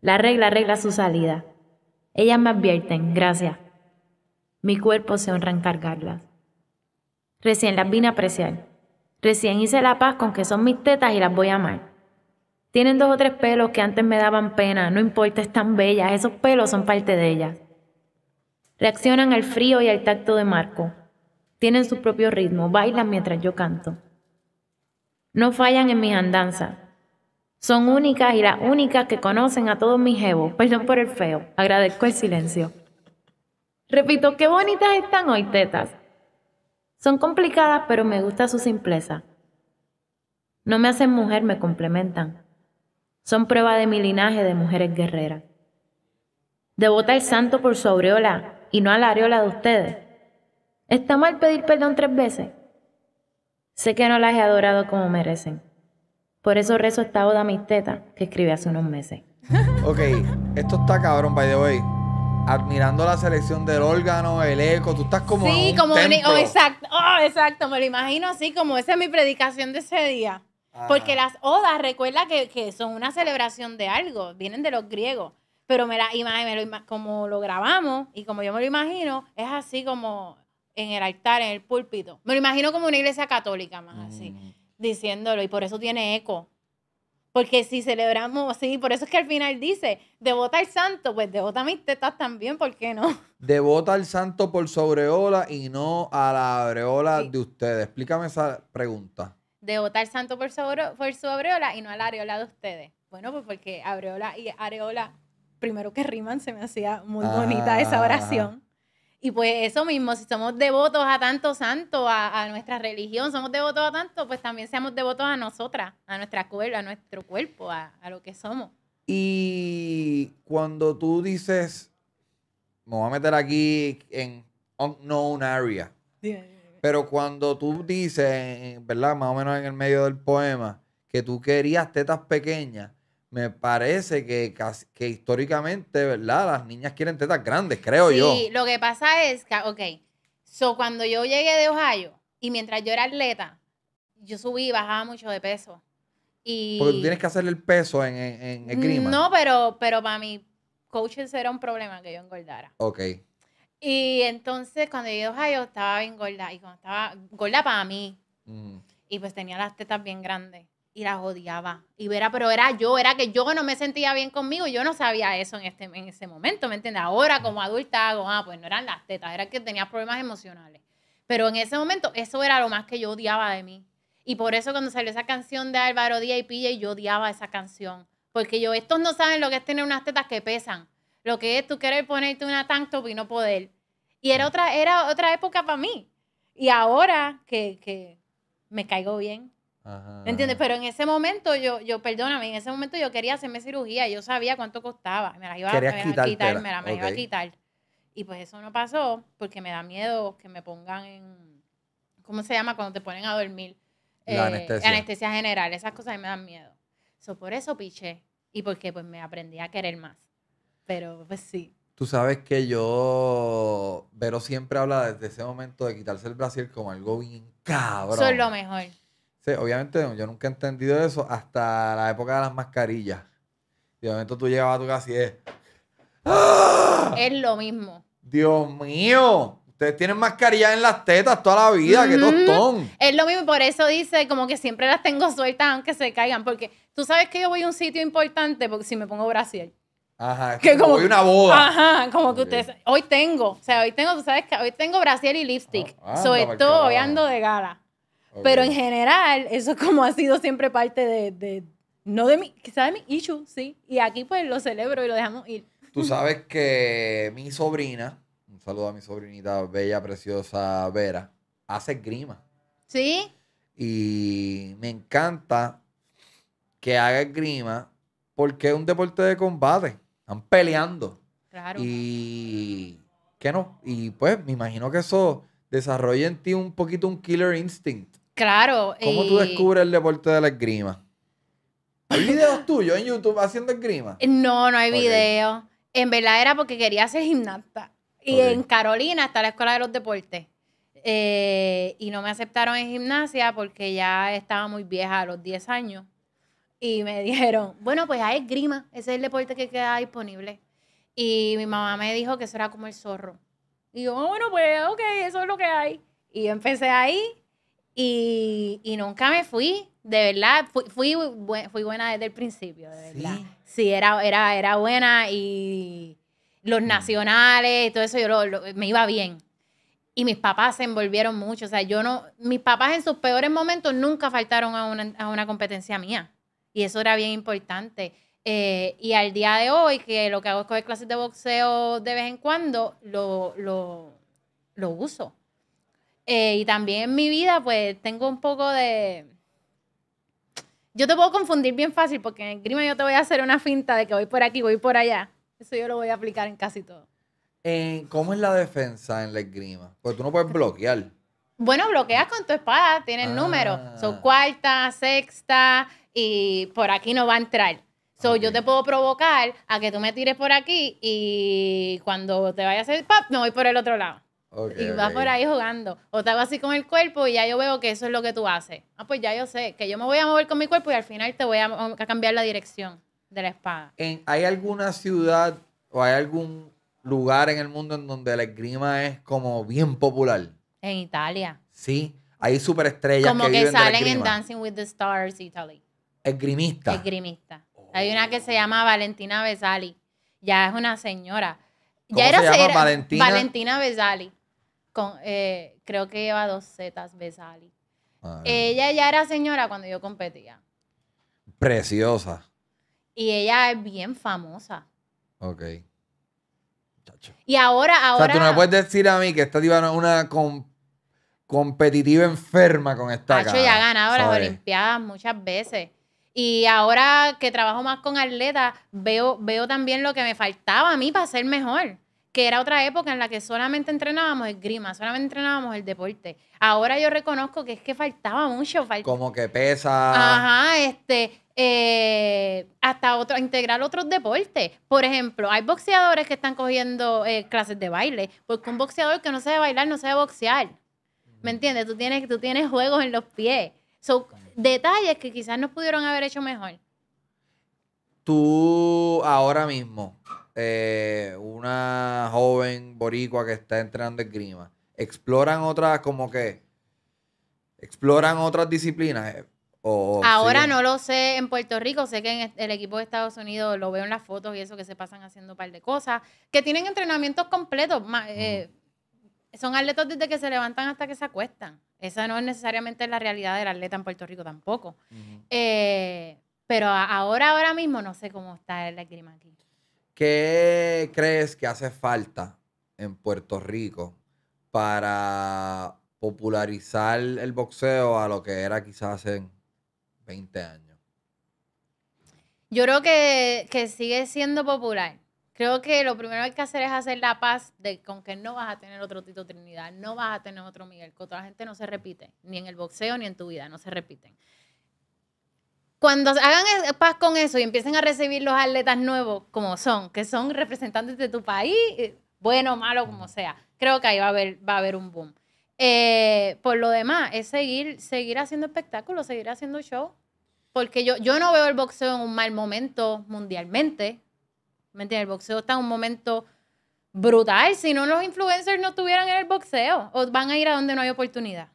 La regla arregla su salida. Ellas me advierten, gracias. Mi cuerpo se honra en cargarlas. Recién las vine a apreciar. Recién hice la paz con que son mis tetas y las voy a amar. Tienen dos o tres pelos que antes me daban pena, no importa, están bellas, esos pelos son parte de ellas. Reaccionan al frío y al tacto de Marco. Tienen su propio ritmo, bailan mientras yo canto. No fallan en mis andanzas. Son únicas y las únicas que conocen a todos mis jevos. Perdón por el feo, agradezco el silencio. Repito, qué bonitas están hoy, tetas. Son complicadas, pero me gusta su simpleza. No me hacen mujer, me complementan. Son prueba de mi linaje de mujeres guerreras. Devota el santo por su aureola y no a la areola de ustedes. ¿Está mal pedir perdón tres veces? Sé que no las he adorado como merecen. Por eso rezo esta oda a mis tetas que escribí hace unos meses. Ok, esto está cabrón, by the way admirando la selección del órgano, el eco, tú estás como. Sí, como oh, exacto, oh, exacto, me lo imagino así, como esa es mi predicación de ese día. Ah. Porque las odas, recuerda que, son una celebración de algo, vienen de los griegos. Pero me la como lo grabamos y como yo me lo imagino, es así como en el altar, en el púlpito. Me lo imagino como una iglesia católica más así, mm. diciéndolo, y por eso tiene eco. Porque si celebramos, sí, por eso es que al final dice, devota al santo, pues devota a mis tetas también, ¿por qué no? (laughs) Devota al santo por sobreola y no a la areola de ustedes. Explícame esa pregunta. Devota al santo por, sobre, por sobreola y no a la areola de ustedes. Bueno, pues porque areola y areola, primero que riman, se me hacía muy bonita esa ah. oración. Y pues eso mismo, si somos devotos a tanto santo, a, nuestra religión, somos devotos a tanto, pues también seamos devotos a nosotras, a nuestra cuerda, a nuestro cuerpo, a, lo que somos. Y cuando tú dices, me voy a meter aquí en unknown area, pero cuando tú dices, ¿verdad? Más o menos en el medio del poema, que tú querías tetas pequeñas, me parece que, que históricamente, ¿verdad? Las niñas quieren tetas grandes, creo yo. Sí, lo que pasa es que, ok, so cuando yo llegué de Ohio y mientras yo era atleta, yo subí y bajaba mucho de peso. Y... Porque tienes que hacerle el peso en, en, el clima. No, pero, pero para mi coaches era un problema que yo engordara. Ok. Y entonces cuando llegué de Ohio estaba bien gorda y cuando estaba gorda para mí. Y pues tenía las tetas bien grandes y las odiaba. Y verá pero era yo, era que yo no me sentía bien conmigo, yo no sabía eso en, este, en ese momento, ¿me entiendes? Ahora como adulta hago, ah, pues no eran las tetas, era que tenía problemas emocionales. Pero en ese momento eso era lo más que yo odiaba de mí. Y por eso cuando salió esa canción de Álvaro Díaz y PJ, yo odiaba esa canción. Porque yo, estos no saben lo que es tener unas tetas que pesan. Lo que es tú querer ponerte una tanto y no poder. Y era otra, era otra época para mí. Y ahora que, que me caigo bien, ¿Me entiendes? Pero en ese momento, yo, yo, perdóname, en ese momento yo quería hacerme cirugía, yo sabía cuánto costaba, me las iba, me a quitar, me la iba a quitar. Y pues eso no pasó porque me da miedo que me pongan en, ¿cómo se llama? Cuando te ponen a dormir. La eh, anestesia. general, esas cosas me dan miedo. eso por eso piché y porque pues me aprendí a querer más. Pero pues sí. Tú sabes que yo, Vero siempre habla desde ese momento de quitarse el Brasil como algo bien cabrón. Eso es lo mejor obviamente yo nunca he entendido eso hasta la época de las mascarillas. Y de momento tú llegabas a tu casier. es... ¡Ah! Es lo mismo. Dios mío. Ustedes tienen mascarillas en las tetas toda la vida, qué tostón. Es lo mismo, por eso dice como que siempre las tengo sueltas aunque se caigan, porque tú sabes que yo voy a un sitio importante porque si me pongo brasier. Ajá, que como, voy a una boda. como que ustedes hoy tengo, o sea, hoy tengo, tú sabes que hoy tengo brasier y lipstick. Ah, ah, Sobre todo hoy ando de gala. Pero en general, eso como ha sido siempre parte de, no de mi, quizás de mi issue, sí. Y aquí pues lo celebro y lo dejamos ir. Tú sabes que mi sobrina, un saludo a mi sobrinita bella, preciosa Vera, hace grima. Sí. Y me encanta que haga grima porque es un deporte de combate. Están peleando. Claro. Y que no. Y pues me imagino que eso desarrolla en ti un poquito un killer instinct. Claro. ¿Cómo tú descubres el deporte de la esgrima? ¿Hay videos tuyos en YouTube haciendo esgrima? Eh, no, no hay videos. En verdad era porque quería ser gimnasta. Y en Carolina está la Escuela de los Deportes. Eh, y no me aceptaron en gimnasia porque ya estaba muy vieja a los 10 años. Y me (laughs) dijeron, bueno, pues hay esgrima, ese es el deporte que queda disponible. Y mi mamá me dijo que eso era como el zorro. Y yo, ah, bueno, pues ok, eso es lo que hay. Y empecé ahí y, nunca me fui, de verdad, fui, fui, buena desde el principio, de verdad. Sí, era, era, era buena y los mm. nacionales, y todo eso, yo me iba bien. Y mis papás se envolvieron mucho. O sea, yo no, mis papás en sus peores momentos nunca faltaron a una, a una competencia mía. Y eso era bien importante. Eh, y al día de hoy, que lo que hago es coger clases de boxeo de vez en cuando, lo, lo, lo uso. Eh, y también en mi vida, pues tengo un poco de. Yo te puedo confundir bien fácil porque en el grima yo te voy a hacer una finta de que voy por aquí, voy por allá. Eso yo lo voy a aplicar en casi todo. ¿Cómo es la defensa en la esgrima? Porque tú no puedes bloquear. Bueno, bloqueas con tu espada, tienes números. Ah. Son cuarta, sexta y por aquí no va a entrar. So, yo te puedo provocar a que tú me tires por aquí y cuando te vayas a hacer pap, me voy por el otro lado y vas por ahí jugando. O te hago así con el cuerpo y ya yo veo que eso es lo que tú haces. Ah, pues ya yo sé que yo me voy a mover con mi cuerpo y al final te voy a, cambiar la dirección de la espada. ¿Hay alguna ciudad o hay algún lugar en el mundo en donde la esgrima es como bien popular? En Italia. Sí, hay superestrellas como que, salen en Dancing with the Stars Italy. Esgrimista. Esgrimista. Hay una que se oh. llama Valentina Vesali. Ya es una señora. ya era, se llama? Valentina. Valentina Vesali. Eh, creo que lleva dos zetas Besali. Ella ya era señora cuando yo competía. Preciosa. Y ella es bien famosa. Ok. Y ahora, ahora. tú no me puedes decir a mí que esta una competitiva enferma con esta cara. ya ha ganado las Olimpiadas muchas veces. Y ahora que trabajo más con atletas, veo, veo también lo que me faltaba a mí para ser mejor que era otra época en la que solamente entrenábamos el grima, solamente entrenábamos el deporte. Ahora yo reconozco que es que faltaba mucho. Como que pesa. Ajá, este, eh, hasta otro, integrar otros deportes. Por ejemplo, hay boxeadores que están cogiendo eh, clases de baile, porque un boxeador que no sabe bailar no sabe boxear. ¿Me entiendes? Tú tienes, tú tienes juegos en los pies. Son detalles que quizás no pudieron haber hecho mejor. Tú ahora mismo, eh, una joven boricua que está entrenando esgrima. Exploran otras, como que, exploran otras disciplinas. Eh, o, Ahora no lo sé en Puerto Rico, sé que en el equipo de Estados Unidos lo veo en las fotos y eso que se pasan haciendo un par de cosas, que tienen entrenamientos completos. Eh, son atletas desde que se levantan hasta que se acuestan. Esa no es necesariamente la realidad del atleta en Puerto Rico tampoco. pero ahora, ahora mismo no sé cómo está el Grima aquí. ¿Qué crees que hace falta en Puerto Rico para popularizar el boxeo a lo que era quizás hace 20 años? Yo creo que, sigue siendo popular. Creo que lo primero que hay que hacer es hacer la paz de con que no vas a tener otro Tito Trinidad, no vas a tener otro Miguel Cotto. La gente no se repite, ni en el boxeo ni en tu vida, no se repiten cuando hagan e-, paz con eso y empiecen a recibir los atletas nuevos como son, que son representantes de tu país, eh, bueno, malo, como sea, creo que ahí va a haber, va a haber un boom. Eh, por lo demás, es seguir, seguir haciendo espectáculos, seguir haciendo show. Porque yo, yo no veo el boxeo en un mal momento mundialmente. ¿Me entiendes? El boxeo está en un momento brutal. Si no, los influencers no estuvieran en el boxeo. O van a ir a donde no hay oportunidad.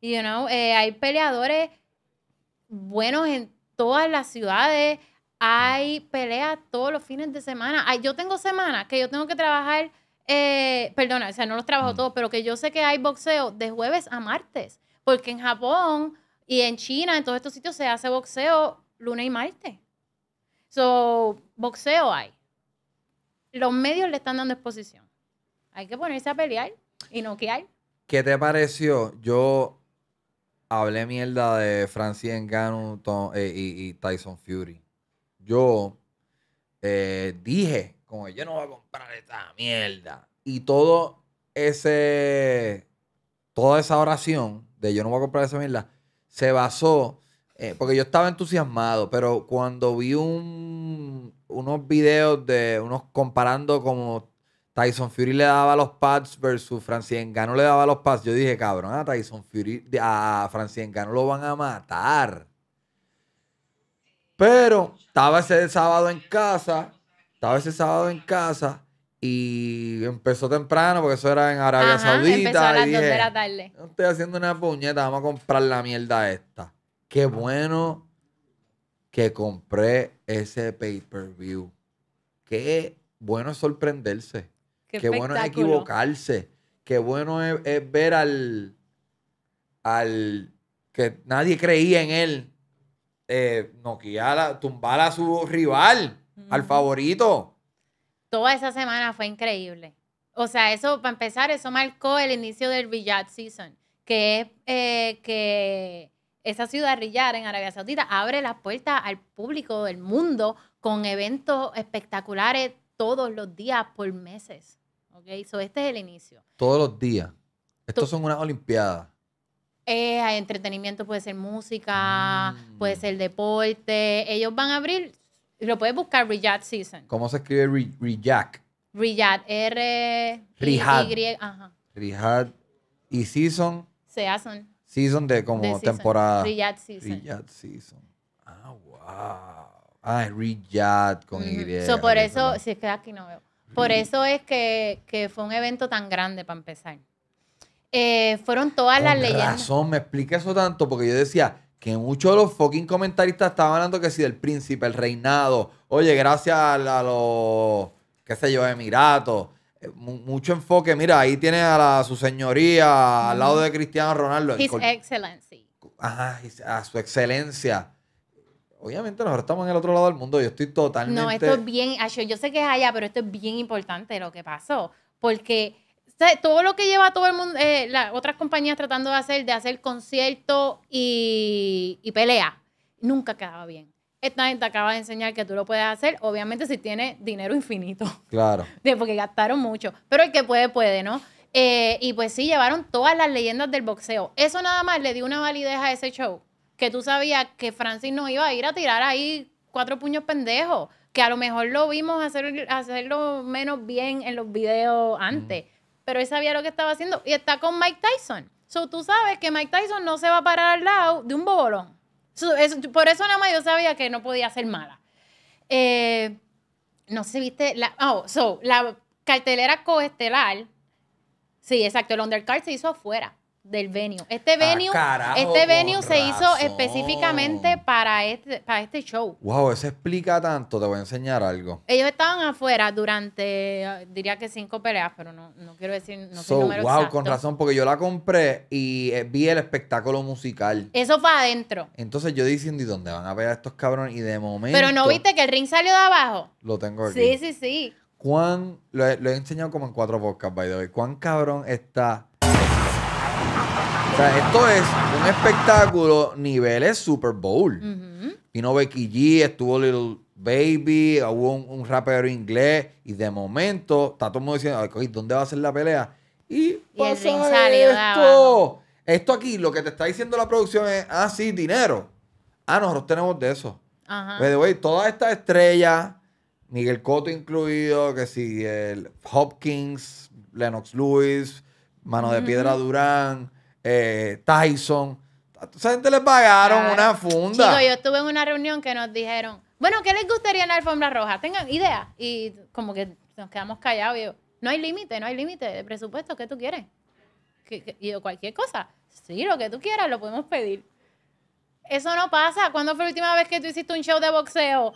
Y, you know, eh, hay peleadores buenos en todas las ciudades. Hay peleas todos los fines de semana. yo tengo semanas que yo tengo que trabajar, eh, perdona, o sea, no los trabajo mm. todos, pero que yo sé que hay boxeo de jueves a martes. Porque en Japón y en China, en todos estos sitios, se hace boxeo lunes y martes. So, boxeo hay. Los medios le están dando exposición. Hay que ponerse a pelear y no que hay. ¿Qué te pareció? Yo hablé mierda de Francis Ngannou eh, y, Tyson Fury. Yo eh, dije, como yo no voy a comprar esta mierda. Y todo ese, toda esa oración de yo no voy a comprar esa mierda, se basó, eh, porque yo estaba entusiasmado, pero cuando vi unos videos de unos comparando como Tyson Fury le daba los pads versus Francis Engano le daba los pads. Yo dije, cabrón, a Tyson Fury, a Francis Ngannou lo van a matar. Pero estaba ese sábado en casa, estaba ese sábado en casa y empezó temprano porque eso era en Arabia Saudita. y No estoy haciendo una puñeta, vamos a comprar la mierda esta. Qué bueno que compré ese pay-per-view. Qué bueno sorprenderse. Qué, bueno es equivocarse. Qué bueno es, ver al, al que nadie creía en él eh, tumbar a su rival, al favorito. Toda esa semana fue increíble. O sea, eso, para empezar, eso marcó el inicio del Riyadh Season, que es eh, que esa ciudad Riyadh en Arabia Saudita abre las puertas al público del mundo con eventos espectaculares todos los días por meses este es el inicio. Todos los días. Estos son unas olimpiadas. Eh, hay entretenimiento, puede ser música, mm. puede ser deporte. Ellos van a abrir, lo puedes buscar, Riyadh Season. ¿Cómo se escribe Riyadh? Riyadh, R... Y, ajá. Riyadh. Y Season. Season. Season de como temporada. Riyadh Season. Ah, wow. Ah, Riyadh con Y. por eso, si es que aquí no veo. Por eso es que, fue un evento tan grande para empezar. Eh, fueron todas las leyendas. razón, me explica eso tanto, porque yo decía que muchos de los fucking comentaristas estaban hablando que si del príncipe, el reinado, oye, gracias a, los, qué sé yo, Emiratos, eh, mucho enfoque. Mira, ahí tiene a su señoría al lado de Cristiano Ronaldo. His Excellency. Ajá, a su excelencia obviamente nosotros estamos en el otro lado del mundo. Yo estoy totalmente. No, esto es bien. Ah, yo sé que es allá, pero esto es bien importante lo que pasó. Porque todo lo que lleva todo el mundo, eh, las otras compañías tratando de hacer, de hacer concierto y, y pelea, nunca quedaba bien. Esta gente acaba de enseñar que tú lo puedes hacer, obviamente si tienes dinero infinito. Claro. (laughs) porque gastaron mucho. Pero el que puede, puede, ¿no? Eh, y pues sí, llevaron todas las leyendas del boxeo. Eso nada más le dio una validez a ese show que tú sabías que Francis no iba a ir a tirar ahí cuatro puños pendejos, que a lo mejor lo vimos hacer, hacerlo menos bien en los videos antes, pero él sabía lo que estaba haciendo y está con Mike Tyson. So, tú sabes que Mike Tyson no se va a parar al lado de un bobolón. por eso nada más yo sabía que no podía ser mala. Eh, no sé viste la, oh, so, la cartelera coestelar. Sí, exacto, el undercard se hizo afuera del venue. Este ah, venue, este venue se hizo específicamente para este, este show. Wow, eso explica tanto. Te voy a enseñar algo. Ellos estaban afuera durante, ah, diría que cinco peleas, pero no, quiero decir, no sé el wow, con razón, porque yo la compré y eh, vi el espectáculo musical. Eso fue adentro. Entonces yo diciendo, ¿y dónde van a ver estos cabrones? Y de momento... Pero no viste que el ring salió de abajo. Lo tengo aquí. Sí, sí, sí. Cuán, lo, lo he enseñado como en cuatro podcasts, by the way. Cuán cabrón está esto es un espectáculo niveles Super Bowl. Y no Vino Becky G, estuvo Little Baby, hubo un, rapero inglés y de momento está todo el mundo diciendo, ¿dónde va a ser la pelea? Y, pues, eh, esto. aquí, lo que te está diciendo la producción es, ah, sí, dinero. Ah, nosotros tenemos de eso. Ajá. esta estrella todas estas Miguel Cotto incluido, que si el Hopkins, Lennox Lewis, Mano de Piedra Durán, eh, Tyson. Esa gente le pagaron una funda. Chico, yo estuve en una reunión que nos dijeron, bueno, ¿qué les gustaría en la alfombra roja? Tengan idea. Y como que nos quedamos callados. yo, no hay límite, no hay límite de presupuesto. ¿Qué tú quieres? Y cualquier cosa. Sí, lo que tú quieras, lo podemos pedir. Eso no pasa. ¿Cuándo fue la última vez que tú hiciste un show de boxeo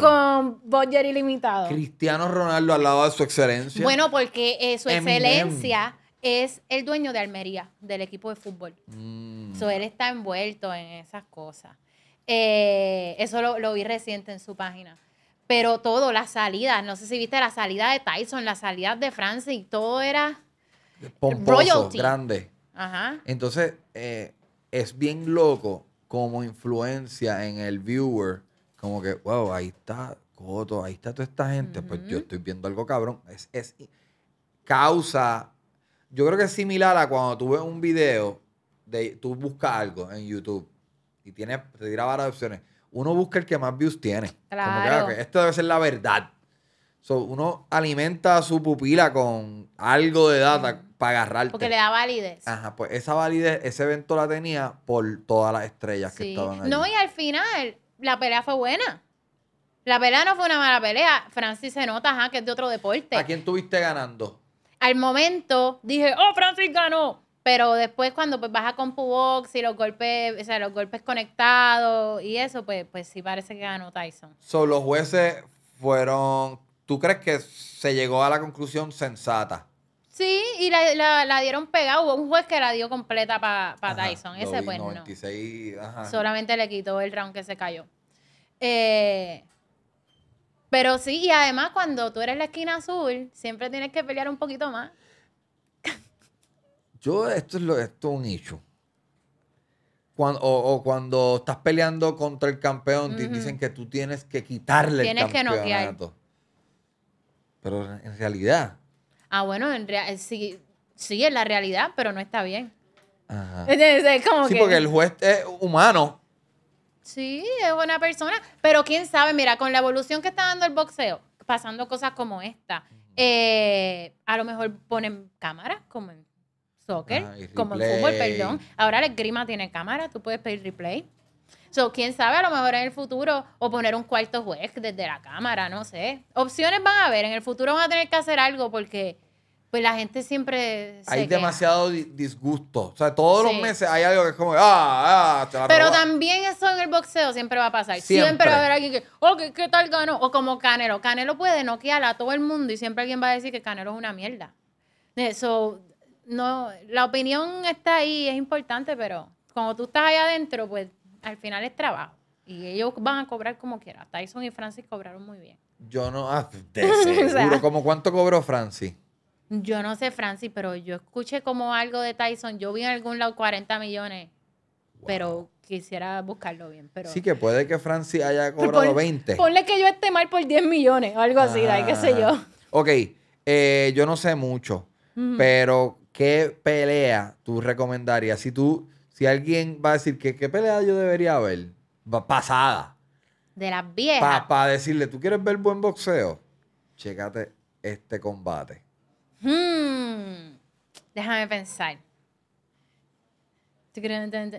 con Bodger ilimitado. Cristiano Ronaldo al lado de su excelencia. Bueno, porque eh, su excelencia es el dueño de Almería, del equipo de fútbol. Mm. él está envuelto en esas cosas. Eh, eso lo, vi reciente en su página. Pero todo, las salidas, no sé si viste la salida de Tyson, la salida de Francis, todo era pomposo, grande. Entonces, eh, es bien loco como influencia en el viewer, como que, wow, ahí está Coto, ahí está toda esta gente, pues yo estoy viendo algo cabrón. Es, es causa yo creo que es similar a cuando tú ves un video, de, tú buscas algo en YouTube y tiene, te dirá varias opciones. Uno busca el que más views tiene. Ah, claro. esto debe ser la verdad. uno alimenta su pupila con algo de data para agarrarte. Porque le da validez. Ajá, pues esa validez, ese evento la tenía por todas las estrellas que estaban ahí. No, y al final, la pelea fue buena. La pelea no fue una mala pelea. Francis se nota, ajá, que es de otro deporte. ¿A quién tuviste ganando? al momento dije, oh, Francis ganó. Pero después cuando pues baja con Pubox y los golpes, o sea, los golpes conectados y eso, pues, pues sí parece que ganó Tyson. So, los jueces fueron. ¿Tú crees que se llegó a la conclusión sensata? Sí, y la, la, dieron pegada. Hubo un juez que la dio completa para Tyson. Ese pues no. Solamente le quitó el round que se cayó. Eh, pero sí, y además cuando tú eres la esquina azul, siempre tienes que pelear un poquito más. Yo, esto es, lo, esto un hecho. Cuando, o, cuando estás peleando contra el campeón, te dicen que tú tienes que quitarle el campeonato. Tienes que Pero en realidad. Ah, bueno, en real, eh, sí, sí, es la realidad, pero no está bien. Ajá. (laughs) sí, porque el juez es humano. Sí, es buena persona. Pero quién sabe, mira, con la evolución que está dando el boxeo, pasando cosas como esta, eh, a lo mejor ponen cámaras como en soccer, como en fútbol, perdón. Ahora el grima tiene cámara, tú puedes pedir replay. So, quién sabe, a lo mejor en el futuro, o poner un cuarto juez desde la cámara, no sé. Opciones van a haber, en el futuro van a tener que hacer algo porque pues la gente siempre. hay demasiado disgusto. O sea, todos los meses hay algo que es como, ah, ah, te Pero también eso en el boxeo siempre va a pasar. Siempre, va a haber alguien que, oh, ¿qué, tal ganó? O como Canelo. Canelo puede noquear a todo el mundo y siempre alguien va a decir que Canelo es una mierda. Eso, no, la opinión está ahí, es importante, pero como tú estás ahí adentro, pues al final es trabajo. Y ellos van a cobrar como quieran. Tyson y Francis cobraron muy bien. Yo no, ah, (laughs) seguro. como cuánto cobró Francis? Yo no sé, Francis, pero yo escuché como algo de Tyson. Yo vi en algún lado 40 millones, pero quisiera buscarlo bien. Pero... Sí, que puede que Francis haya cobrado 20. Ponle que yo esté mal por 10 millones o algo así, qué sé yo. Ah. Ok, eh, yo no sé mucho, pero ¿qué pelea tú recomendarías? Si tú, si alguien va a decir que qué pelea yo debería ver, pasada. De las viejas. Para decirle, ¿tú quieres ver buen boxeo? Chécate este combate. Hmm. déjame pensar.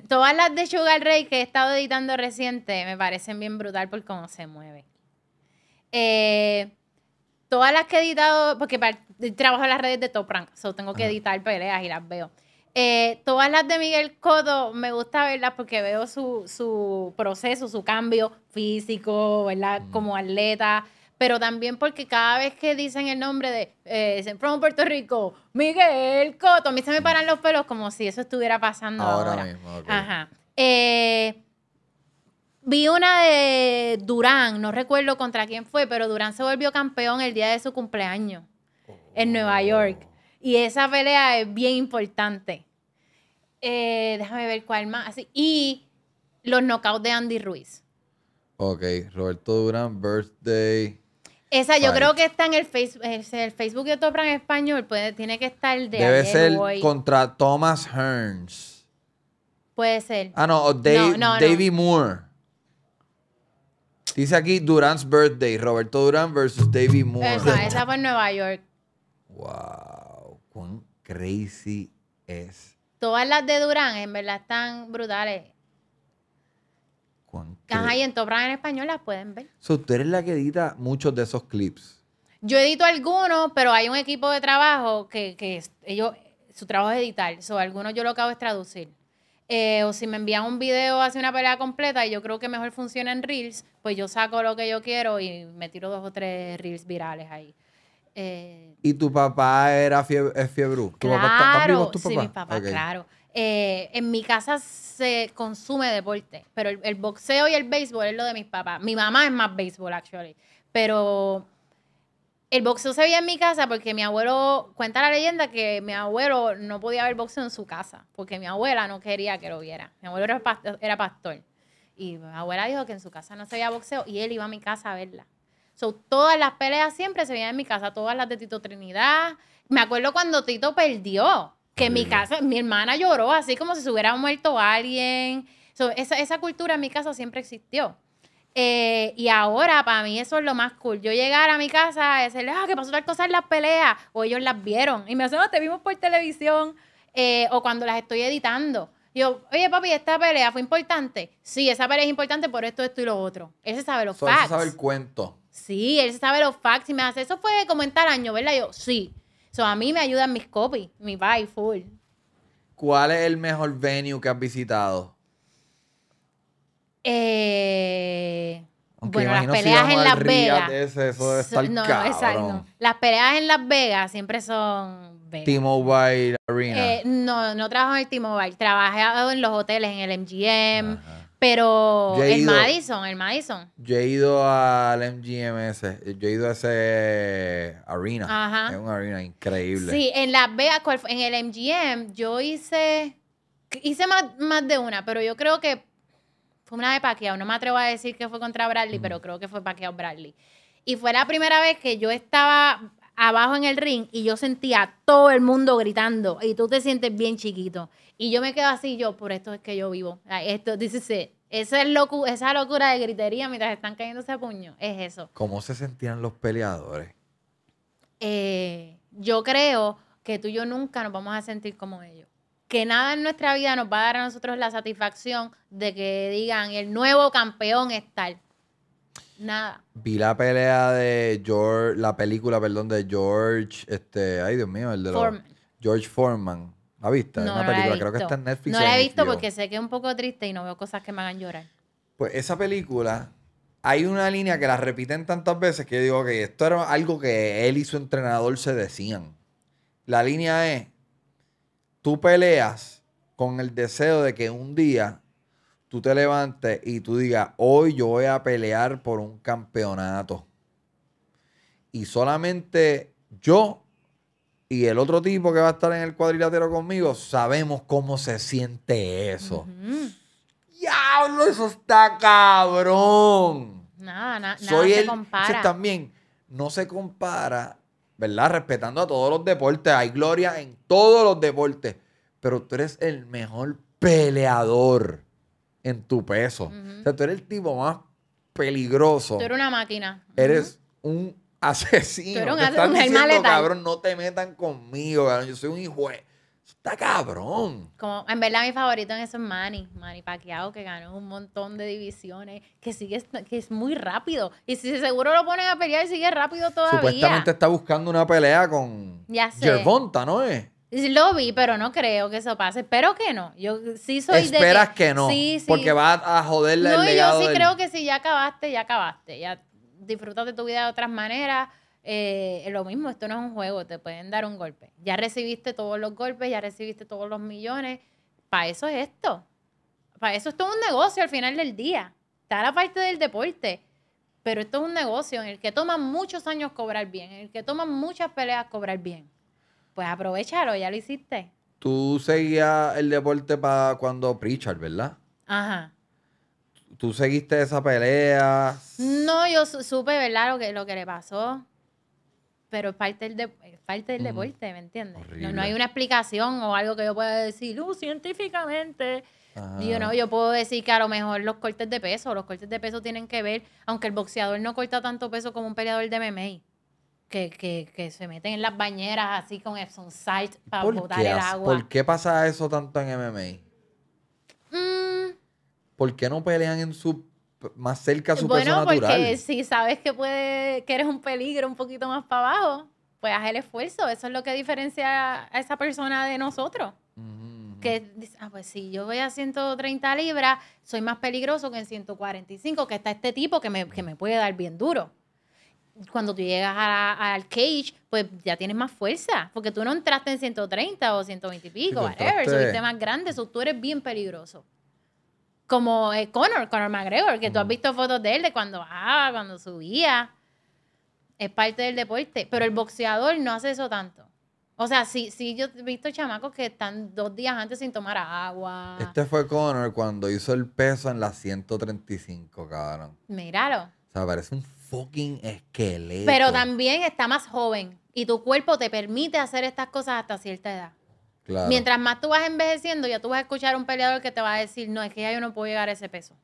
Todas las de Sugar Rey que he estado editando reciente me parecen bien brutal por cómo se mueve. Eh, todas las que he editado, porque trabajo en las redes de Top Rank, so tengo que editar peleas y las veo. Eh, todas las de Miguel Codo me gusta verlas porque veo su, proceso, su cambio físico, mm. Como atleta, pero también porque cada vez que dicen el nombre de, eh, from Puerto Rico, Miguel Coto, a mí se me paran los pelos como si eso estuviera pasando ahora. ahora. mismo, Ajá. Eh, vi una de Durán, no recuerdo contra quién fue, pero Durán se volvió campeón el día de su cumpleaños en Nueva oh. York. Y esa pelea es bien importante. Eh, déjame ver cuál más. y los knockouts de Andy Ruiz. Ok, Roberto Durán, birthday. Esa, yo creo que está en el Facebook, el Facebook de Topra español, tiene que estar el de Debe ser contra Thomas Hearns. Puede ser. Ah, no, o Moore. Dice aquí Durant's birthday, Roberto Durán versus David Moore. Esa, fue en Nueva York. Wow, cuán crazy es. Todas las de Durán en verdad están brutales ajá, en Top en español las pueden ver. So, tú eres la que edita muchos de esos clips. Yo edito algunos, pero hay un equipo de trabajo que, que ellos, su trabajo es editar. So, algunos yo lo que hago es traducir. Eh, o si me envían un video hace una pelea completa y yo creo que mejor funciona en Reels, pues yo saco lo que yo quiero y me tiro dos o tres Reels virales ahí. Eh, ¿Y tu papá era fiebre, es fiebre? ¿Tu papá está, sí, mi papá, claro. Eh, en mi casa se consume deporte, pero el, boxeo y el béisbol es lo de mis papás. Mi mamá es más béisbol, actually. Pero el boxeo se veía en mi casa porque mi abuelo, cuenta la leyenda que mi abuelo no podía ver boxeo en su casa, porque mi abuela no quería que lo viera. Mi abuelo era, pastor. Y mi abuela dijo que en su casa no se veía boxeo y él iba a mi casa a verla. So, todas las peleas siempre se veían en mi casa, todas las de Tito Trinidad. Me acuerdo cuando Tito perdió que mi casa, mi hermana lloró así como si se hubiera muerto alguien. esa, cultura en mi casa siempre existió. Eh, y ahora para mí eso es lo más cool. Yo llegar a mi casa y decirle, ah, que pasó tal cosa en las peleas. O ellos las vieron. Y me dicen, no, ah, te vimos por televisión. Eh, o cuando las estoy editando. Yo, oye, papi, ¿esta pelea fue importante? Sí, esa pelea es importante por esto, esto y lo otro. Él se sabe los facts. Él sabe el cuento. Sí, él se sabe los facts. Y me hace, eso fue como en tal año, ¿verdad? Yo, sí. So, a mí me ayudan mis copies, mi buy full. ¿Cuál es el mejor venue que has visitado? Eh, bueno, las peleas en Las Vegas. Ese, no, exacto. Las peleas en Las Vegas siempre son T-Mobile Arena. Eh, no, no trabajo en el T-Mobile. Trabajé en los hoteles, en el MGM. Pero el Madison, el Madison. Yo he ido al MGM ese. yo he ido a ese arena. Es una arena increíble. Sí, en Las Vegas, en el MGM, yo hice, hice más, más de una, pero yo creo que fue una de Pacquiao. No me atrevo a decir que fue contra Bradley, pero creo que fue Pacquiao Bradley. Y fue la primera vez que yo estaba abajo en el ring y yo sentía a todo el mundo gritando y tú te sientes bien chiquito. Y yo me quedo así, yo, por esto es que yo vivo. Esto, dices Esa, es locu esa locura de gritería mientras están cayéndose a puño, es eso. ¿Cómo se sentían los peleadores? Eh, yo creo que tú y yo nunca nos vamos a sentir como ellos. Que nada en nuestra vida nos va a dar a nosotros la satisfacción de que digan el nuevo campeón es tal. Nada. Vi la pelea de George, la película, perdón, de George, este, ay Dios mío, el de los, George Foreman. ¿La viste? es una película, creo que está en Netflix. No la he visto porque sé que es un poco triste y no veo cosas que me hagan llorar. Pues esa película, hay una línea que la repiten tantas veces que digo, que esto era algo que él y su entrenador se decían. La línea es, tú peleas con el deseo de que un día tú te levantes y tú digas, hoy yo voy a pelear por un campeonato. Y solamente yo y el otro tipo que va a estar en el cuadrilátero conmigo sabemos cómo se siente eso. ¡Diablo! Eso está cabrón. No, nada Soy se el, compara. También no se compara, ¿verdad? Respetando a todos los deportes. Hay gloria en todos los deportes. Pero tú eres el mejor peleador en tu peso. O sea, tú eres el tipo más peligroso. Tú eres una máquina. Eres un (laughs) asesino. Pero un, asesino cabrón, no te metan conmigo, cabrón. Yo soy un hijo. Está cabrón. Como, en verdad, mi favorito en eso es Manny. Manny Pacquiao, que ganó un montón de divisiones, que sigue, que es muy rápido. Y si seguro lo ponen a pelear, sigue rápido todavía. Supuestamente está buscando una pelea con Gervonta, ¿no es? Lo vi, pero no creo que eso pase. Espero que no. Yo sí soy ¿Esperas de. que, no. Sí, sí. Porque va a joderle el legado. No, yo sí creo que si ya acabaste, ya acabaste. Ya disfrutas de tu vida de otras maneras. Eh, lo mismo, esto no es un juego, te pueden dar un golpe. Ya recibiste todos los golpes, ya recibiste todos los millones. Para eso es esto. Para eso es todo un negocio al final del día. Está la parte del deporte. Pero esto es un negocio en el que toma muchos años cobrar bien, en el que toma muchas peleas cobrar bien pues aprovechalo, ya lo hiciste. Tú seguías el deporte para cuando Pritchard, ¿verdad? Ajá. ¿Tú seguiste esa pelea? No, yo supe, ¿verdad? Lo que, lo que le pasó. Pero es parte del, de- deporte, ¿me entiendes? No, hay una explicación o algo que yo pueda decir, uh, científicamente. yo puedo decir que a lo mejor los cortes de peso, los cortes de peso tienen que ver, aunque el boxeador no corta tanto peso como un peleador de MMA que, que, que, se meten en las bañeras así con Epson Sight para botar el agua. ¿Por qué pasa eso tanto en MMA? ¿Por qué no pelean en su más cerca a su persona natural? Bueno, porque si sabes que puede que eres un peligro un poquito más para abajo, pues haz el esfuerzo. Eso es lo que diferencia a esa persona de nosotros. Que dice, ah, pues si yo voy a 130 libras, soy más peligroso que en 145, que está este tipo que me puede dar bien duro cuando tú llegas al cage, pues ya tienes más fuerza, porque tú no entraste en 130 o 120 y pico, whatever, subiste más grande, tú eres bien peligroso. Como eh, Conor, Conor McGregor, que tú has visto fotos de él de cuando bajaba, cuando subía. Es parte del deporte, pero el boxeador no hace eso tanto. O sea, sí, sí, yo he visto chamacos que están dos días antes sin tomar agua. Este fue Conor cuando hizo el peso en la 135, cabrón. Míralo. O sea, parece un fucking esqueleto. Pero también está más joven y tu cuerpo te permite hacer estas cosas hasta cierta edad. Mientras más tú vas envejeciendo, ya tú vas a escuchar a un peleador que te va a decir, no, es que ya yo no puedo llegar a ese peso.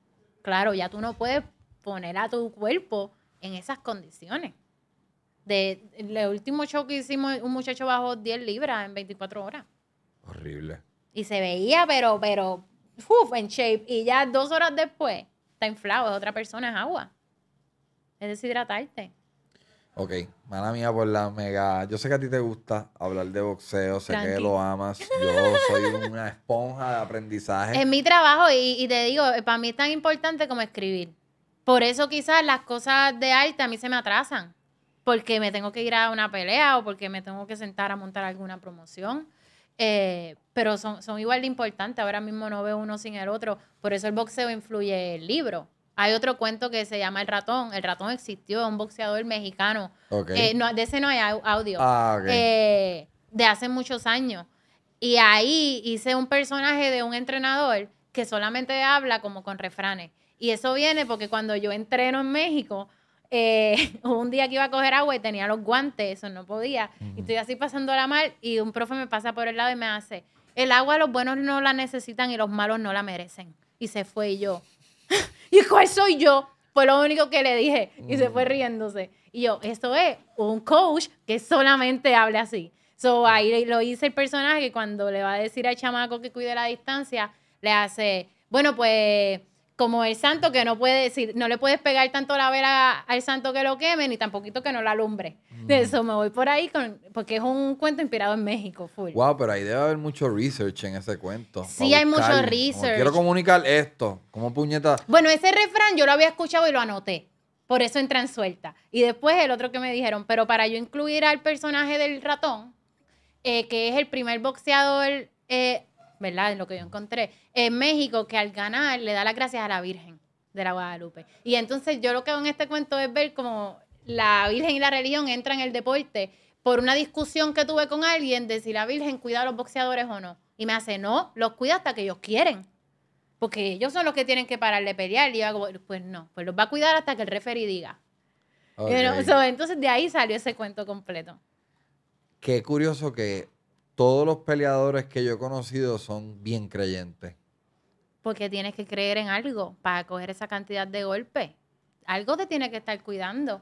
Claro, ya tú no puedes poner a tu cuerpo en esas condiciones. De, el último show que hicimos, un muchacho bajó 10 libras en 24 horas. Horrible. Y se veía, pero, pero, en shape. Y ya dos horas después, está inflado, es otra persona, es agua es deshidratarte. Ok, mala mía por la mega. Yo sé que a ti te gusta hablar de boxeo, sé que lo amas. Yo soy una esponja de aprendizaje. Es mi trabajo y, te digo, eh, para mí es tan importante como escribir. Por eso quizás las cosas de arte a mí se me atrasan, porque me tengo que ir a una pelea o porque me tengo que sentar a montar alguna promoción. Eh, pero son, son igual de importantes. Ahora mismo no veo uno sin el otro. Por eso el boxeo influye el libro hay otro cuento que se llama El ratón. El ratón existió, un boxeador mexicano. Eh, de ese no hay audio. Ah, eh, de hace muchos años. Y ahí hice un personaje de un entrenador que solamente habla como con refranes. Y eso viene porque cuando yo entreno en México, eh, (laughs) un día que iba a coger agua y tenía los guantes, eso no podía. Y estoy así pasando la mal y un profe me pasa por el lado y me hace, el agua los buenos no la necesitan y los malos no la merecen. Y se fue y yo. ¿Y (laughs) cuál soy yo? Fue lo único que le dije y se fue mm. riéndose. Y yo, esto es un coach que solamente habla así. So ahí lo hice el personaje que cuando le va a decir al chamaco que cuide la distancia, le hace, bueno, pues como el santo que no puede decir, no le puedes pegar tanto la vela al santo que lo queme, ni tampoco que no la alumbre. Mm. De eso me voy por ahí, con, porque es un cuento inspirado en México, full. Wow, pero ahí debe haber mucho research en ese cuento. Sí, hay mucho research. quiero comunicar esto, como puñeta. Bueno, ese refrán yo lo había escuchado y lo anoté. Por eso entra en suelta. Y después el otro que me dijeron, pero para yo incluir al personaje del ratón, eh, que es el primer boxeador eh, ¿verdad? lo que yo encontré. En México, que al ganar le da las gracias a la Virgen de la Guadalupe. Y entonces yo lo que hago en este cuento es ver cómo la Virgen y la religión entran en el deporte por una discusión que tuve con alguien de si la Virgen cuida a los boxeadores o no. Y me hace, no, los cuida hasta que ellos quieren. Porque ellos son los que tienen que parar de pelear. Y yo hago, pues no, pues los va a cuidar hasta que el referee diga. entonces de ahí salió ese cuento completo. Qué curioso que todos los peleadores que yo he conocido son bien creyentes. Porque tienes que creer en algo para coger esa cantidad de golpes. Algo te tiene que estar cuidando.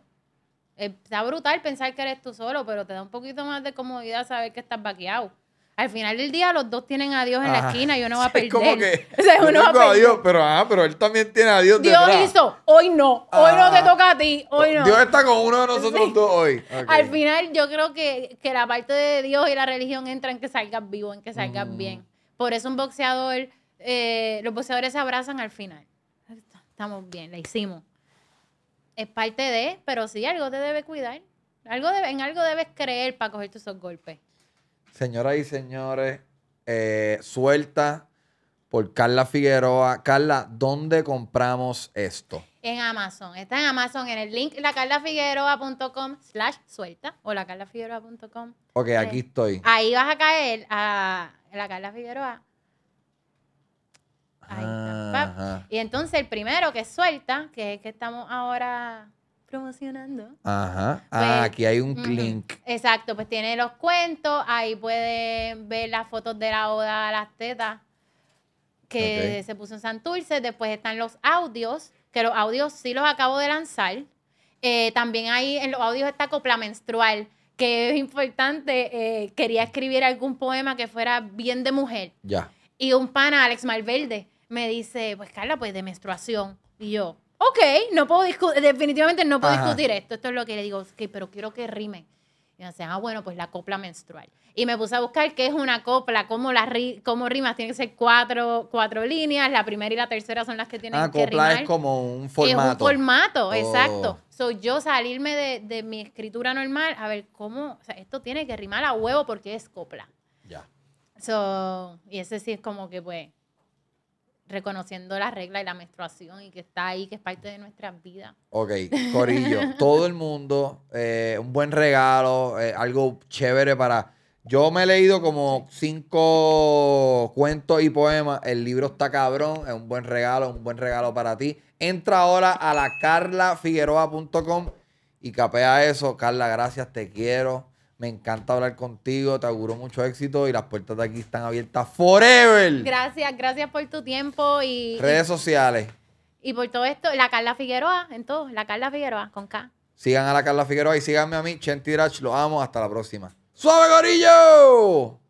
Eh, está brutal pensar que eres tú solo, pero te da un poquito más de comodidad saber que estás vaqueado al final del día los dos tienen a Dios en la esquina y uno (laughs) va a perder. que, (laughs) o sea, uno Dios, pero, ah, pero él también tiene a Dios Dios hizo, hoy no, hoy no te toca a ti, hoy no. Dios está con uno de nosotros dos hoy. Al final yo creo que, que, la parte de Dios y la religión entra en que salgas vivo, en que salgas mm. bien. Por eso un boxeador, eh, los boxeadores se abrazan al final. Estamos bien, la hicimos. Es parte de, pero sí, algo te debe cuidar. Algo en algo debes creer para coger tus golpes. Señoras y señores, eh, suelta por Carla Figueroa. Carla, ¿dónde compramos esto? En Amazon. Está en Amazon, en el link lacarlafigueroa.com slash suelta o lacarlafigueroa.com. Ok, aquí eh, estoy. Ahí vas a caer a la Carla Figueroa. Ahí está. Y entonces el primero que suelta, que es que estamos ahora promocionando. Ajá. Ah, pues, aquí hay un clink. Exacto, pues tiene los cuentos, ahí pueden ver las fotos de la oda a las tetas que se puso en Santurce, después están los audios, que los audios sí los acabo de lanzar. Eh, también hay en los audios está copla menstrual, que es importante. Eh, quería escribir algún poema que fuera bien de mujer. Ya. Y un pana, Alex Malverde, me dice, pues Carla, pues de menstruación. Y yo, ok, no puedo discutir, definitivamente no puedo discutir esto, esto es lo que le digo, okay, pero quiero que rime. Y me dice, ah, bueno, pues la copla menstrual. Y me puse a buscar qué es una copla, cómo, las cómo rimas, tiene que ser cuatro, cuatro líneas, la primera y la tercera son las que tienen ah, que rimar. copla es como un formato. Es un formato, oh. exacto. Soy yo salirme de, mi escritura normal, a ver cómo, o sea, esto tiene que rimar a huevo porque es copla. Ya. y ese sí es como que, pues, reconociendo la regla y la menstruación y que está ahí, que es parte de nuestra vida. Ok, Corillo, (laughs) todo el mundo, eh, un buen regalo, eh, algo chévere para... Yo me he leído como cinco cuentos y poemas. El libro está cabrón. Es un buen regalo, un buen regalo para ti. Entra ahora a la carlafigueroa.com y capea eso. Carla, gracias, te quiero. Me encanta hablar contigo, te auguro mucho éxito y las puertas de aquí están abiertas forever. Gracias, gracias por tu tiempo y... Redes sociales. Y, por todo esto, la Carla Figueroa, en todo, la Carla Figueroa, con K. Sigan a la Carla Figueroa y síganme a mí, Chenti Drach, lo amo, hasta la próxima. ¡Suave, gorillo!